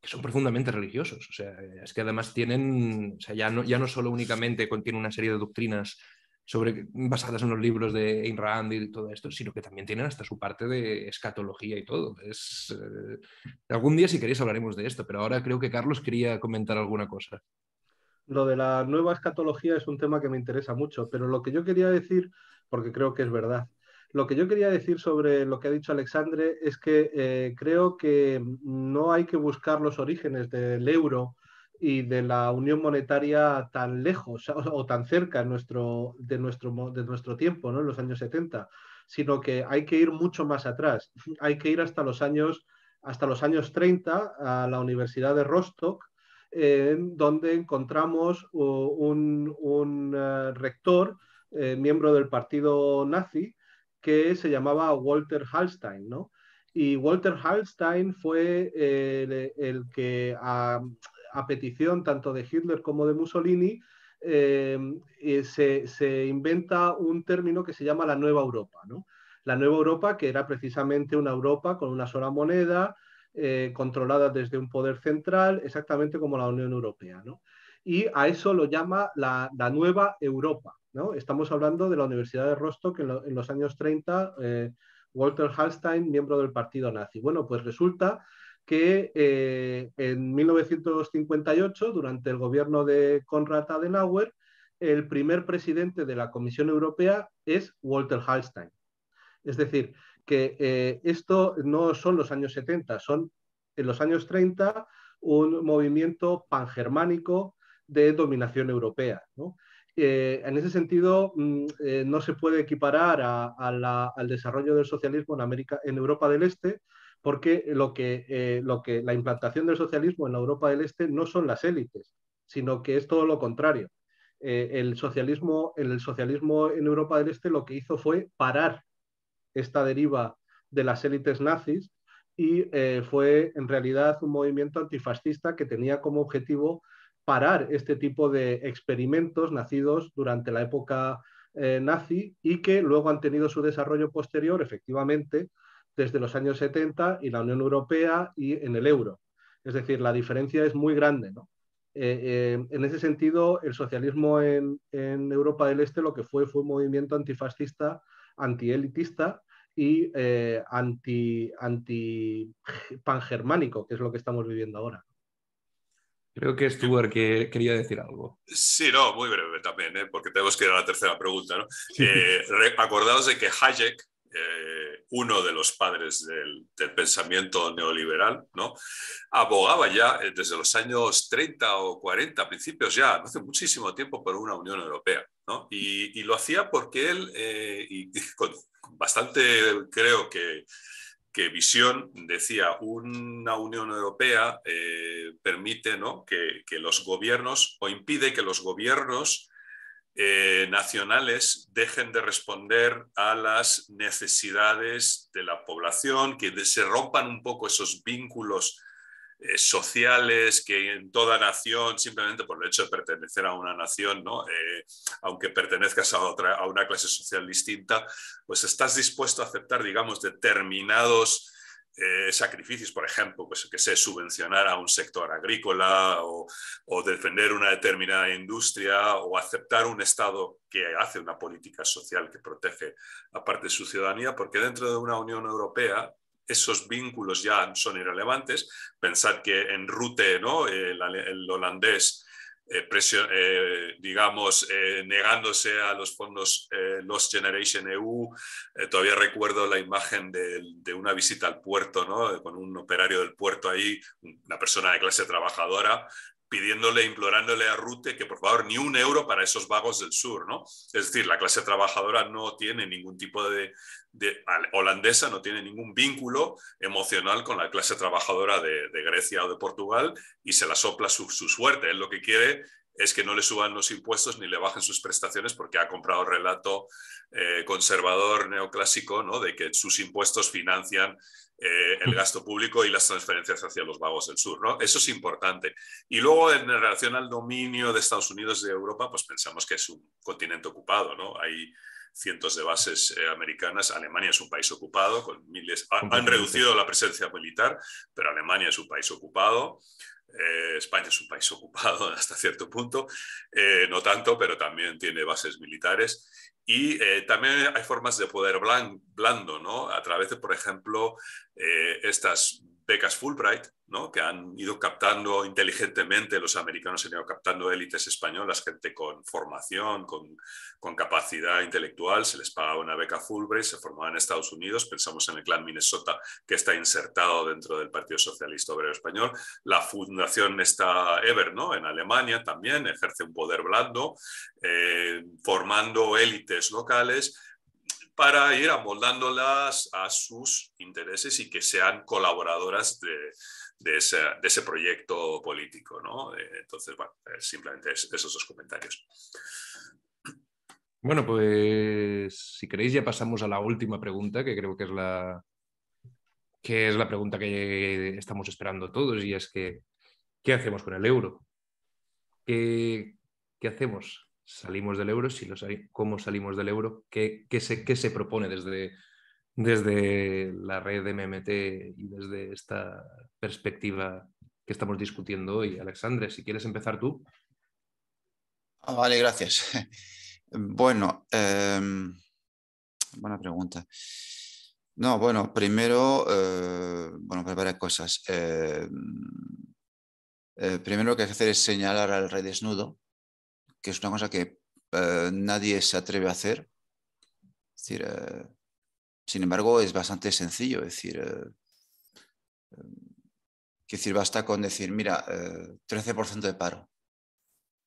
que son profundamente religiosos. O sea, es que además tienen, o sea, ya no, ya no solo únicamente contiene una serie de doctrinas sobre, basadas en los libros de Ayn Rand y todo esto, sino que también tienen hasta su parte de escatología y todo. Es, eh, algún día, si queréis, hablaremos de esto, pero ahora creo que Carlos quería comentar alguna cosa lo de la nueva escatología es un tema que me interesa mucho, pero lo que yo quería decir, porque creo que es verdad, lo que yo quería decir sobre lo que ha dicho Alexandre es que eh, creo que no hay que buscar los orígenes del euro y de la unión monetaria tan lejos o, tan cerca en nuestro, de, nuestro, de nuestro tiempo, ¿no? en los años 70, sino que hay que ir mucho más atrás. Hay que ir hasta los años, hasta los años 30 a la Universidad de Rostock, donde encontramos un, eh, rector, eh, miembro del partido nazi, que se llamaba Walter Hallstein, Y Walter Hallstein fue eh, el, que, a, petición tanto de Hitler como de Mussolini, se, inventa un término que se llama la Nueva Europa. ¿no? La Nueva Europa, que era precisamente una Europa con una sola moneda, eh, controlada desde un poder central, exactamente como la Unión Europea. Y a eso lo llama la, nueva Europa. ¿no? Estamos hablando de la Universidad de Rostock en, los años 30, eh, Walter Hallstein, miembro del partido nazi. Bueno, pues resulta que eh, en 1958, durante el gobierno de Konrad Adenauer, el primer presidente de la Comisión Europea es Walter Hallstein. Es decir, que eh, esto no son los años 70, son en los años 30 un movimiento pangermánico de dominación europea. Eh, en ese sentido, mm, eh, no se puede equiparar al desarrollo del socialismo en, Europa del Este, porque lo que, lo que, la implantación del socialismo en Europa del Este no son las élites, sino que es todo lo contrario. El socialismo, el, socialismo, en Europa del Este lo que hizo fue parar esta deriva de las élites nazis y eh, fue en realidad un movimiento antifascista que tenía como objetivo parar este tipo de experimentos nacidos durante la época eh, nazi y que luego han tenido su desarrollo posterior, efectivamente, desde los años 70 y la Unión Europea y en el euro. Es decir, la diferencia es muy grande. Eh, en ese sentido, el socialismo en, en, Europa del Este lo que fue fue un movimiento antifascista, antielitista, y eh, anti, anti pangermánico, que es lo que estamos viviendo ahora. Creo que Stuart quería decir algo. Sí, no, muy breve también, ¿eh? porque tenemos que ir a la tercera pregunta. ¿no? Eh, acordaos de que Hayek, uno de los padres del, pensamiento neoliberal, ¿no? abogaba ya desde los años 30 o 40, principios ya, hace muchísimo tiempo, por una Unión Europea. Y, lo hacía porque él, bastante, creo que, visión, decía, una Unión Europea eh, permite que, los gobiernos o impide que los gobiernos eh, nacionales dejen de responder a las necesidades de la población, que se rompan un poco esos vínculos eh, sociales que en toda nación, simplemente por el hecho de pertenecer a una nación, ¿no? Eh, aunque pertenezcas a, otra, a una clase social distinta, pues estás dispuesto a aceptar, digamos, determinados eh, sacrificios, por ejemplo, pues que se subvencionar a un sector agrícola o, o, defender una determinada industria o aceptar un Estado que hace una política social que protege a parte de su ciudadanía, porque dentro de una Unión Europea esos vínculos ya son irrelevantes. Pensad que en Rute, ¿no? el, holandés, eh, eh, digamos, eh, negándose a los fondos Lost Generation EU. todavía recuerdo la imagen de, de una visita al puerto, con un operario del puerto ahí, una persona de clase trabajadora, pidiéndole, implorándole a Rute que por favor ni un euro para esos vagos del sur, ¿no? Es decir, la clase trabajadora no tiene ningún tipo de, holandesa, no tiene ningún vínculo emocional con la clase trabajadora de, Grecia o de Portugal y se la sopla su, suerte. Él lo que quiere es que no le suban los impuestos ni le bajen sus prestaciones porque ha comprado relato eh, conservador neoclásico ¿no? de que sus impuestos financian eh, el mm. gasto público y las transferencias hacia los vagos del sur. ¿no? Eso es importante. Y luego, en relación al dominio de Estados Unidos y de Europa, pues pensamos que es un continente ocupado. ¿no? Hay cientos de bases eh, americanas. Alemania es un país ocupado, con miles... han reducido la presencia militar, pero Alemania es un país ocupado. Eh, España es un país ocupado hasta cierto punto, eh, no tanto, pero también tiene bases militares. Y eh, también hay formas de poder blando, ¿no? A través de, por ejemplo, estas becas Fulbright, que han ido captando inteligentemente, los americanos han ido captando élites españolas, gente con formación, con, capacidad intelectual, se les pagaba una beca Fulbright, se formaban en Estados Unidos, pensamos en el clan Minnesota que está insertado dentro del Partido Socialista Obrero Español, la fundación está Ever, ¿no? en Alemania también ejerce un poder blando, eh, formando élites locales, para ir amoldándolas a sus intereses y que sean colaboradoras de, de, ese proyecto político. ¿no? Eh, entonces, bueno, eh, simplemente esos dos comentarios. Bueno, pues si queréis ya pasamos a la última pregunta, que creo que es la, que es la pregunta que estamos esperando todos, y es que, ¿qué hacemos con el euro? ¿Qué, qué hacemos? ¿Salimos del euro? Si lo ¿Cómo salimos del euro? ¿Qué, qué, ¿Qué se propone desde desde la red de MMT y desde esta perspectiva que estamos discutiendo hoy. Alexandre, si quieres empezar tú. Ah, vale, gracias. Bueno, em, buena pregunta. No, bueno, primero, eh, bueno, para varias cosas. Eh, eh, primero lo que hay que hacer es señalar al rey desnudo, que es una cosa que nadie se atreve a hacer. Es decir, sin embargo, es bastante sencillo, es decir, eh, eh, que decir, basta con decir, mira, 13% eh, de paro.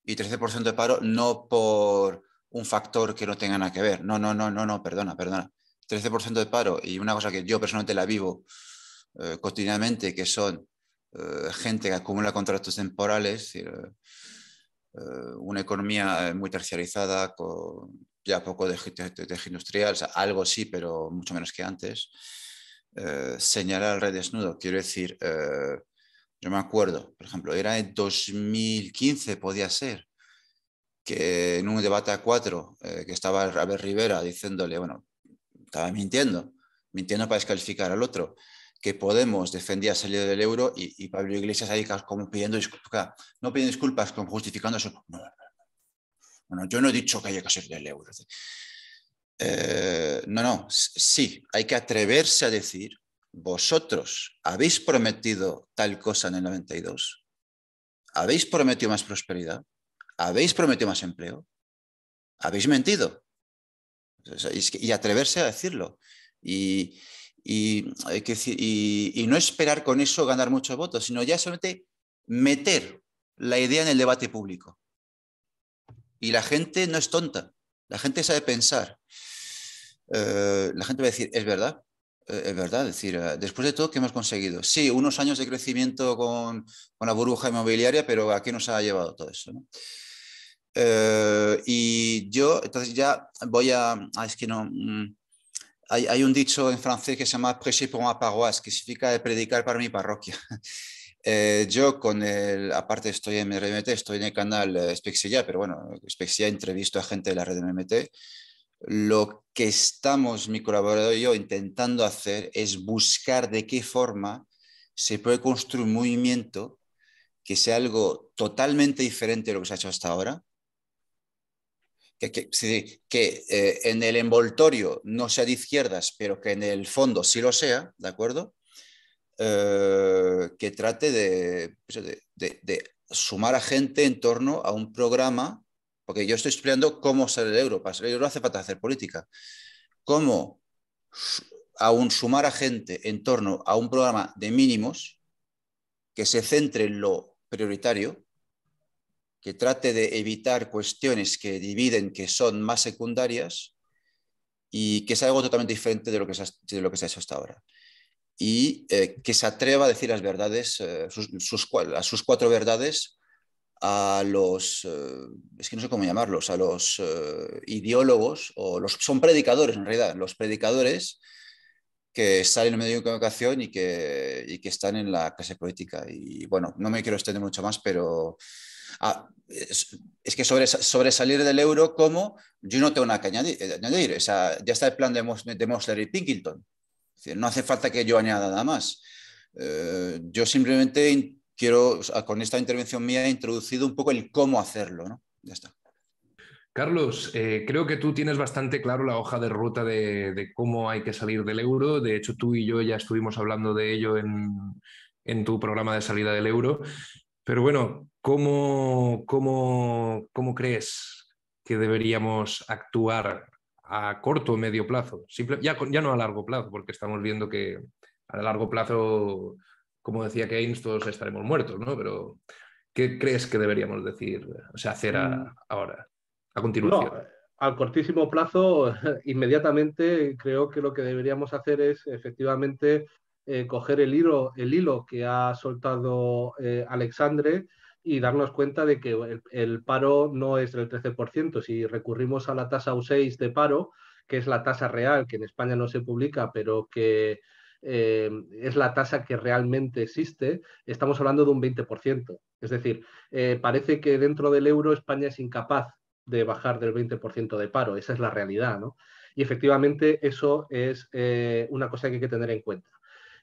Y 13% de paro no por un factor que no tenga nada que ver. No, no, no, no, no, perdona, perdona. 13% de paro y una cosa que yo personalmente la vivo continuamente, cotidianamente, que son gente que acumula contratos temporales, una economía muy terciarizada, con ya poco de, de, industrial, algo sí, pero mucho menos que antes. Eh, señalar desnudo, quiero decir, eh, yo me acuerdo, por ejemplo, era en 2015, podía ser, que en un debate a cuatro, eh, que estaba Raber Rivera diciéndole, bueno, estaba mintiendo, mintiendo para descalificar al otro, que Podemos defendía salir del euro y, Pablo Iglesias ahí como pidiendo disculpas, no pidiendo disculpas, como justificando eso, bueno, yo no he dicho que haya que ser del euro. Eh, no, no, sí, hay que atreverse a decir, vosotros habéis prometido tal cosa en el 92, habéis prometido más prosperidad, habéis prometido más empleo, habéis mentido. Y atreverse a decirlo. Y, y no esperar con eso ganar muchos votos, sino ya solamente meter la idea en el debate público. Y la gente no es tonta, la gente sabe pensar. Eh, la gente va a decir, es verdad, eh, es verdad, es decir, eh, después de todo, ¿qué hemos conseguido? Sí, unos años de crecimiento con, con la burbuja inmobiliaria, pero ¿a qué nos ha llevado todo eso? y yo, entonces ya voy a, ah, es que no, mm, hay, hay, un dicho en francés que se llama prêcher pour ma paroisse, que significa predicar para mi parroquia. Eh, yo con el, aparte estoy en RMT, estoy en el canal eh, Spexia, pero bueno, Spexia entrevistado a gente de la red MMT. Lo que estamos, mi colaborador y yo, intentando hacer es buscar de qué forma se puede construir un movimiento que sea algo totalmente diferente de lo que se ha hecho hasta ahora, que, eh, en el envoltorio no sea de izquierdas, pero que en el fondo sí lo sea, ¿de acuerdo? Eh, que trate pues, de, sumar a gente en torno a un programa, porque yo estoy explicando cómo sale el euro, para el euro hace falta hacer política, cómo aún sumar a gente en torno a un programa de mínimos que se centre en lo prioritario, que trate de evitar cuestiones que dividen, que son más secundarias, y que sea algo totalmente diferente de lo que de lo que se ha hecho hasta ahora y eh, que se atreva a decir las verdades, eh, sus, a sus cuatro verdades a los, eh, es que no sé cómo llamarlos, a los ideólogos, o los, son predicadores en realidad, los predicadores que salen en medio de comunicación y que, y que están en la clase política. Y bueno, no me quiero extender mucho más, pero ah, es, que sobre, salir del euro, como yo no tengo nada que añadir, ya está el plan de, Mosler y Pinkington no hace falta que yo añada nada más. Eh, yo simplemente quiero, con esta intervención mía, he introducido un poco el cómo hacerlo, Ya está. Carlos, eh, creo que tú tienes bastante claro la hoja de ruta de, cómo hay que salir del euro. De hecho, tú y yo ya estuvimos hablando de ello en, tu programa de salida del euro. Pero bueno, ¿cómo, cómo, cómo crees que deberíamos actuar a corto o medio plazo, ya, ya, no a largo plazo, porque estamos viendo que a largo plazo, como decía Keynes, todos estaremos muertos, ¿no? Pero, ¿qué crees que deberíamos decir, o sea, hacer mm. ahora, a continuación? al cortísimo plazo, inmediatamente creo que lo que deberíamos hacer es efectivamente eh, coger el hilo, el hilo que ha soltado eh, Alexandre y darnos cuenta de que el, paro no es del 13%. Si recurrimos a la tasa U6 de paro, que es la tasa real, que en España no se publica, pero que eh, es la tasa que realmente existe, estamos hablando de un 20%. Es decir, eh, parece que dentro del euro España es incapaz de bajar del 20% de paro. Esa es la realidad, ¿no? Y efectivamente eso es eh, una cosa que hay que tener en cuenta.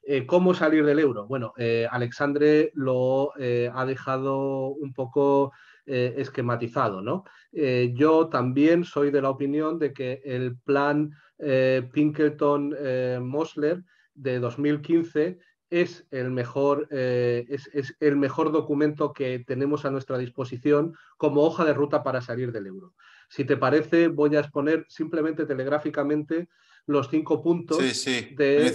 Eh, ¿Cómo salir del euro? Bueno, eh, Alexandre lo eh, ha dejado un poco esquematizado, ¿no? yo también soy de la opinión de que el plan Pinkerton-Mosler de 2015 es el, mejor, es el mejor documento que tenemos a nuestra disposición como hoja de ruta para salir del euro. Si te parece, voy a exponer simplemente telegráficamente los cinco puntos de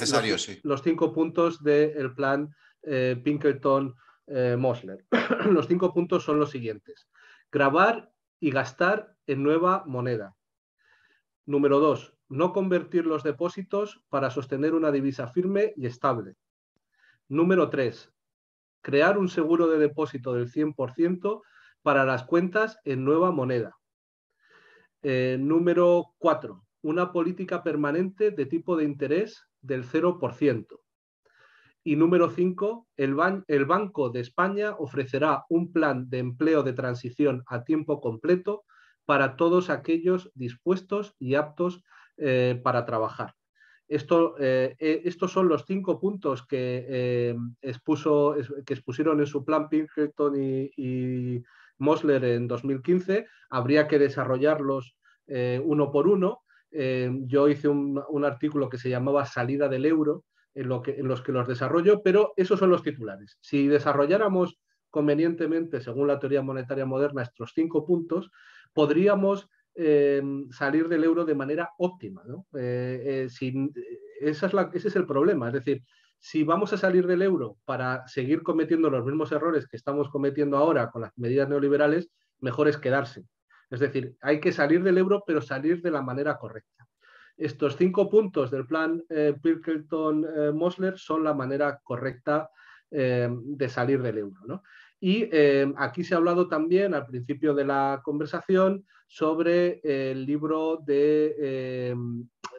los, cinco puntos del plan eh, Pinkerton eh, Mosler. los cinco puntos son los siguientes: grabar y gastar en nueva moneda. Número dos, no convertir los depósitos para sostener una divisa firme y estable. Número tres, crear un seguro de depósito del 100% para las cuentas en nueva moneda. Eh, número cuatro, Una política permanente de tipo de interés del 0%. Y número cinco, El, Banco de España ofrecerá un plan de empleo de transición a tiempo completo para todos aquellos dispuestos y aptos eh, para trabajar. Esto, eh, estos son los cinco puntos que, expuso, que expusieron en su plan Pinkerton y, y, Mosler en 2015, habría que desarrollarlos eh, uno por uno. Eh, yo hice un, artículo que se llamaba Salida del euro, en, lo que, en los que los desarrollo, pero esos son los titulares. Si desarrolláramos convenientemente, según la teoría monetaria moderna, estos cinco puntos, podríamos eh, salir del euro de manera óptima. ¿no? esa es la, ese es el problema. Es decir, si vamos a salir del euro para seguir cometiendo los mismos errores que estamos cometiendo ahora con las medidas neoliberales, mejor es quedarse. Es decir, hay que salir del euro, pero salir de la manera correcta. Estos cinco puntos del plan eh, eh mosler son la manera correcta eh, de salir del euro. Y eh, aquí se ha hablado también al principio de la conversación sobre el libro de,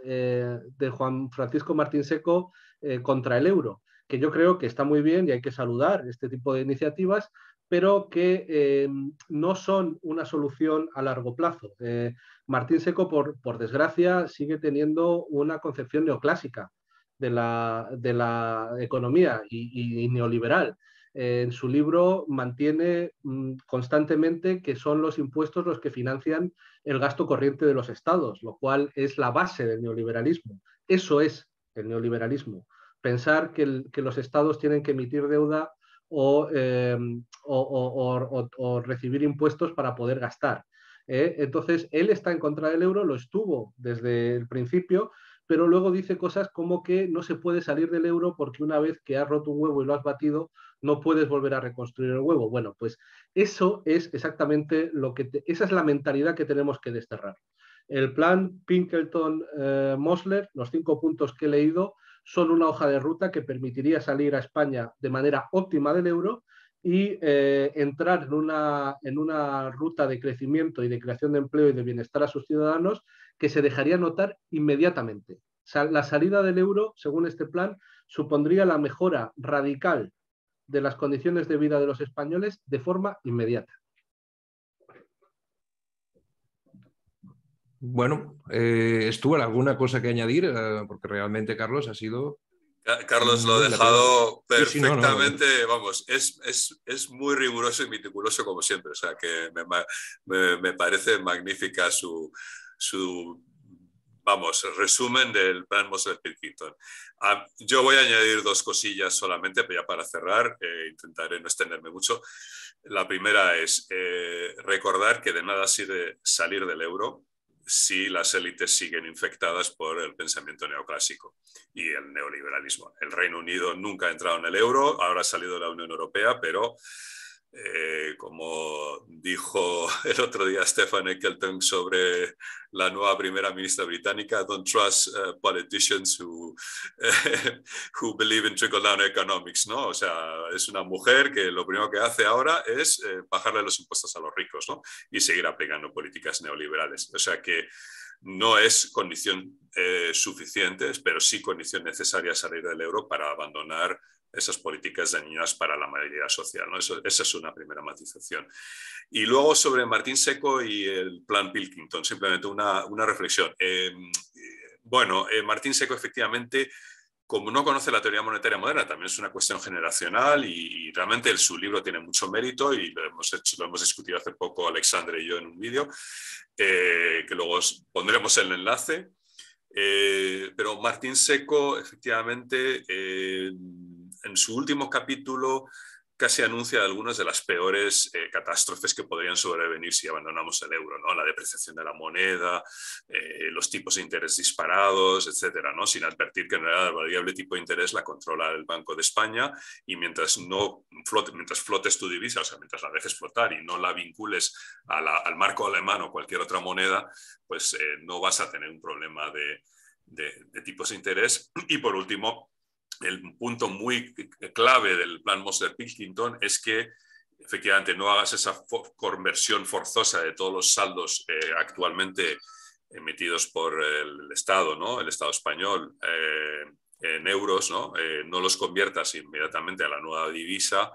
de Juan Francisco Martín Seco, eh, contra el euro, que yo creo que está muy bien y hay que saludar este tipo de iniciativas, pero que eh, no son una solución a largo plazo. Eh, Martín Seco, por, desgracia, sigue teniendo una concepción neoclásica de la, economía y, neoliberal. en su libro mantiene mm, constantemente que son los impuestos los que financian el gasto corriente de los estados, lo cual es la base del neoliberalismo. Eso es el neoliberalismo. Pensar que, los estados tienen que emitir deuda o, em, recibir impuestos para poder gastar. ¿eh? Entonces, él está en contra del euro, lo estuvo desde el principio, pero luego dice cosas como que no se puede salir del euro porque una vez que has roto un huevo y lo has batido, no puedes volver a reconstruir el huevo. Bueno, pues eso es exactamente lo que, esa es la mentalidad que tenemos que desterrar. El plan Pinkerton-Mosler, eh, los cinco puntos que he leído, son una hoja de ruta que permitiría salir a España de manera óptima del euro y eh, entrar en una, en una ruta de crecimiento y de creación de empleo y de bienestar a sus ciudadanos que se dejaría notar inmediatamente. La salida del euro, según este plan, supondría la mejora radical de las condiciones de vida de los españoles de forma inmediata. Bueno, eh, ¿alguna cosa que añadir? Eh, porque realmente, Carlos, ha sido... Carlos lo ha dejado perfectamente, vamos, es, muy riguroso y meticuloso como siempre, o sea que me, parece magnífica su, vamos, resumen del plan mosel Pilkington. Ah, yo voy a añadir dos cosillas solamente, pero ya para cerrar, eh, intentaré no extenderme mucho. La primera es eh, recordar que de nada sirve salir del euro si las élites siguen infectadas por el pensamiento neoclásico y el neoliberalismo. El Reino Unido nunca ha entrado en el euro, ahora ha salido de la Unión Europea, pero eh, como dijo el otro día Stefan Eckelton sobre la nueva primera ministra británica, don't trust eh, politicians who, believe in trickle-down economics, ¿no? O sea, es una mujer que lo primero que hace ahora es eh, bajarle los impuestos a los ricos, ¿no? Y seguir aplicando políticas neoliberales. O sea que no es condición suficiente, pero sí condición necesaria salir del euro para abandonar esas políticas dañinas para la mayoría social. esa es una primera matización. Y luego sobre Martín Seco y el plan Pilkington, simplemente una, una reflexión. Em, bueno, eh, Martín Seco efectivamente como no conoce la teoría monetaria moderna, también es una cuestión generacional y, realmente su libro tiene mucho mérito y lo hemos, hemos discutido hace poco Alexandre y yo en un vídeo, eh, que luego pondremos el enlace. Eh, pero Martín Seco, efectivamente, en su último capítulo casi anuncia algunas de las peores eh, catástrofes que podrían sobrevenir si abandonamos el euro, ¿no? La depreciación de la moneda, eh, los tipos de interés disparados, etcétera, ¿no? Sin advertir que el variable tipo de interés la controla el Banco de España y mientras no flote, mientras flotes tu divisa, o sea, mientras la dejes flotar y no la vincules al marco alemán o cualquier otra moneda, pues eh, no vas a tener un problema de tipos de interés. Y por último, el punto muy clave del plan Moser-Pilkington es que efectivamente no hagas esa conversión forzosa de todos los saldos eh, actualmente emitidos por el Estado, ¿no? el Estado español, eh, en euros, eh, no los conviertas inmediatamente a la nueva divisa,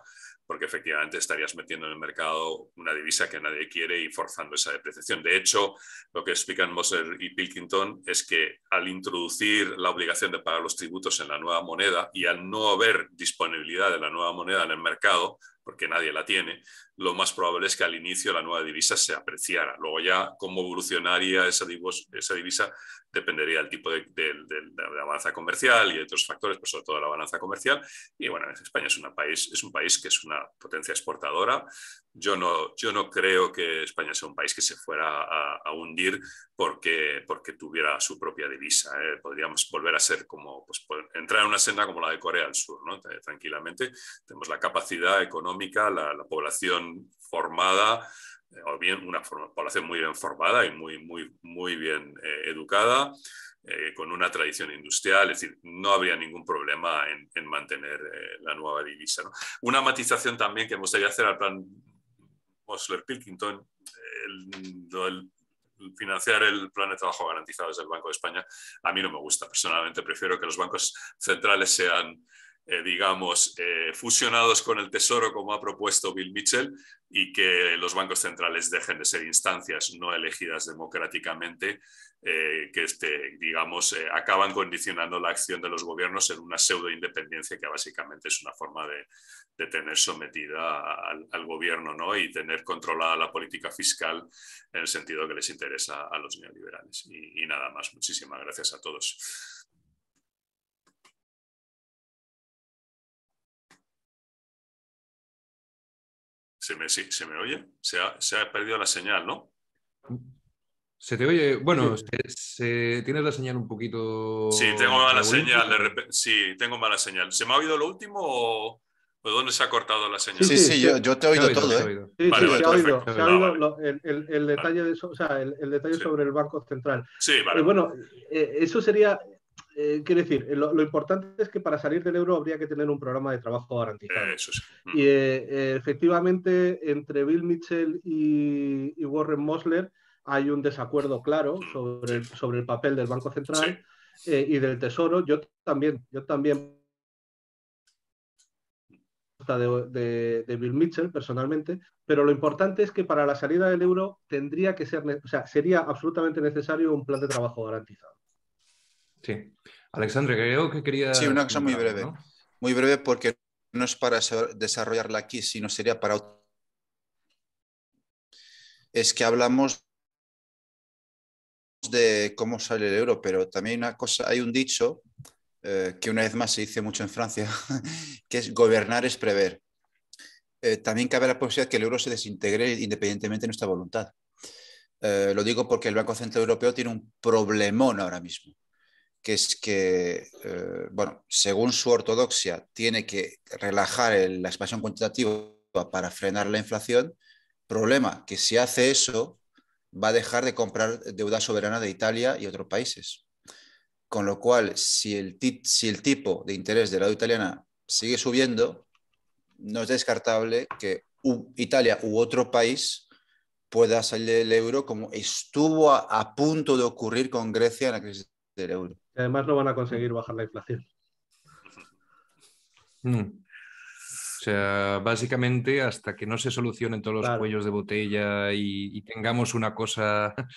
porque efectivamente estarías metiendo en el mercado una divisa que nadie quiere y forzando esa depreciación. De hecho, lo que explican Moser y Pilkington es que al introducir la obligación de pagar los tributos en la nueva moneda y al no haber disponibilidad de la nueva moneda en el mercado, porque nadie la tiene, lo más probable es que al inicio la nueva divisa se apreciara. Luego ya cómo evolucionaría esa, esa divisa dependería del tipo de, de, de, la balanza comercial y de otros factores, pero sobre todo de la balanza comercial. Y bueno, España es, un país, es un país que es una potencia exportadora. Yo no, yo no creo que España sea un país que se fuera a, hundir porque, porque tuviera su propia divisa. ¿eh? Podríamos volver a ser como, pues, pues, entrar en una senda como la de Corea del Sur, ¿no? tranquilamente. Tenemos la capacidad económica, la, la población formada, o bien una población muy bien formada y muy, muy, muy bien eh, educada, eh, con una tradición industrial, es decir, no habría ningún problema en, mantener eh, la nueva divisa. Una matización también que me gustaría hacer al plan osler pilkington financiar el plan de trabajo garantizado desde el Banco de España, a mí no me gusta. Personalmente prefiero que los bancos centrales sean eh, digamos, eh, fusionados con el Tesoro, como ha propuesto Bill Mitchell, y que los bancos centrales dejen de ser instancias no elegidas democráticamente, eh, que, este, digamos, acaban condicionando la acción de los gobiernos en una pseudo-independencia que básicamente es una forma de, de tener sometida al, gobierno ¿no? y tener controlada la política fiscal en el sentido que les interesa a los neoliberales. y nada más. Muchísimas gracias a todos. ¿Se me, oye? Se ha, se ha, perdido la señal, ¿no? Se te oye, bueno, tienes la señal un poquito. Sí, tengo mala señal, de repente. Sí, tengo mala señal. ¿Se me ha oído lo último o, dónde se ha cortado la señal? Sí, sí, yo, te he oído, todo. Sí, se ha oído. el, detalle, detalle sobre el Banco Central. Sí, vale. bueno, eh, eso sería eh, quiero decir, eh, lo, importante es que para salir del euro habría que tener un programa de trabajo garantizado. Mm. Y eh, efectivamente, entre Bill Mitchell y, Warren Mosler hay un desacuerdo claro mm. sobre, el, sobre el papel del Banco Central y del Tesoro. Yo también, yo también. De, de, Bill Mitchell personalmente, pero lo importante es que para la salida del euro tendría que ser, o sea, sería absolutamente necesario un plan de trabajo garantizado. Sí. Alexandre, creo que quería... Sí, una cosa muy breve. Muy breve porque no es para desarrollarla aquí, sino sería para... Es que hablamos de cómo sale el euro, pero también una cosa, hay un dicho eh, que una vez más se dice mucho en Francia, que es gobernar es prever. Eh, también cabe la posibilidad que el euro se desintegre independientemente de nuestra voluntad. Eh, lo digo porque el Banco Central Europeo tiene un problemón ahora mismo que es que, eh, bueno, según su ortodoxia, tiene que relajar la expansión cuantitativa para frenar la inflación. Problema, que si hace eso, va a dejar de comprar deuda soberana de Italia y otros países. Con lo cual, si el, tipo de interés de la deuda italiana sigue subiendo, no es descartable que Italia u otro país pueda salir del euro como estuvo a punto de ocurrir con Grecia en la crisis del euro. Además no van a conseguir bajar la inflación. Mm. O sea, básicamente hasta que no se solucionen todos los cuellos de botella y, tengamos una cosa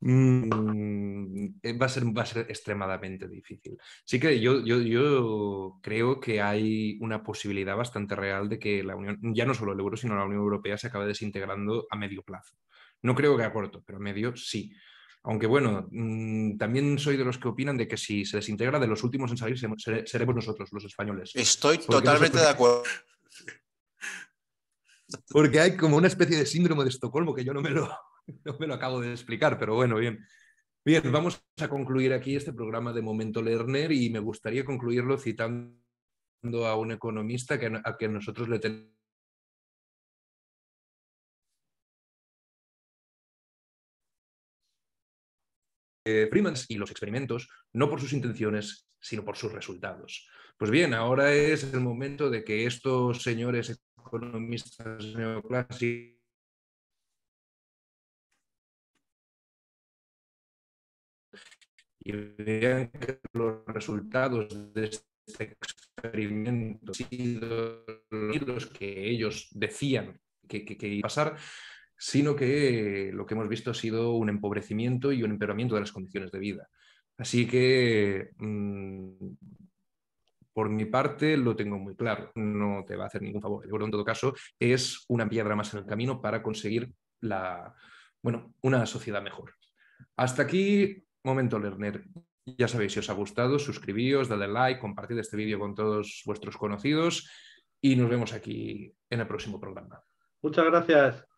mm, eh, va, a ser, va a ser extremadamente difícil. Sí que yo, yo, yo, creo que hay una posibilidad bastante real de que la Unión, ya no solo el euro, sino la Unión Europea se acabe desintegrando a medio plazo. No creo que a corto, pero a medio sí. Aunque bueno, mm, también soy de los que opinan de que si se desintegra, de los últimos en salir seremos nosotros, los españoles. Estoy totalmente de acuerdo. Porque hay como una especie de síndrome de Estocolmo que yo no me lo, me acabo de explicar, pero bueno, bien. Bien, vamos a concluir aquí este programa de Momento Lerner y me gustaría concluirlo citando a un economista que a, que nosotros le tenemos eh, y los experimentos, no por sus intenciones, sino por sus resultados. Pues bien, ahora es el momento de que estos señores economistas neoclásicos y vean que los resultados de este experimento han sido los que ellos decían que, que, que iba a pasar, sino que lo que hemos visto ha sido un empobrecimiento y un empeoramiento de las condiciones de vida. Así que, mm, por mi parte, lo tengo muy claro, no te va a hacer ningún favor. El en todo caso, es una piedra más en el camino para conseguir la, bueno, una sociedad mejor. Hasta aquí, momento Lerner. Ya sabéis, si os ha gustado, suscribíos, dadle like, compartid este vídeo con todos vuestros conocidos y nos vemos aquí en el próximo programa. Muchas gracias.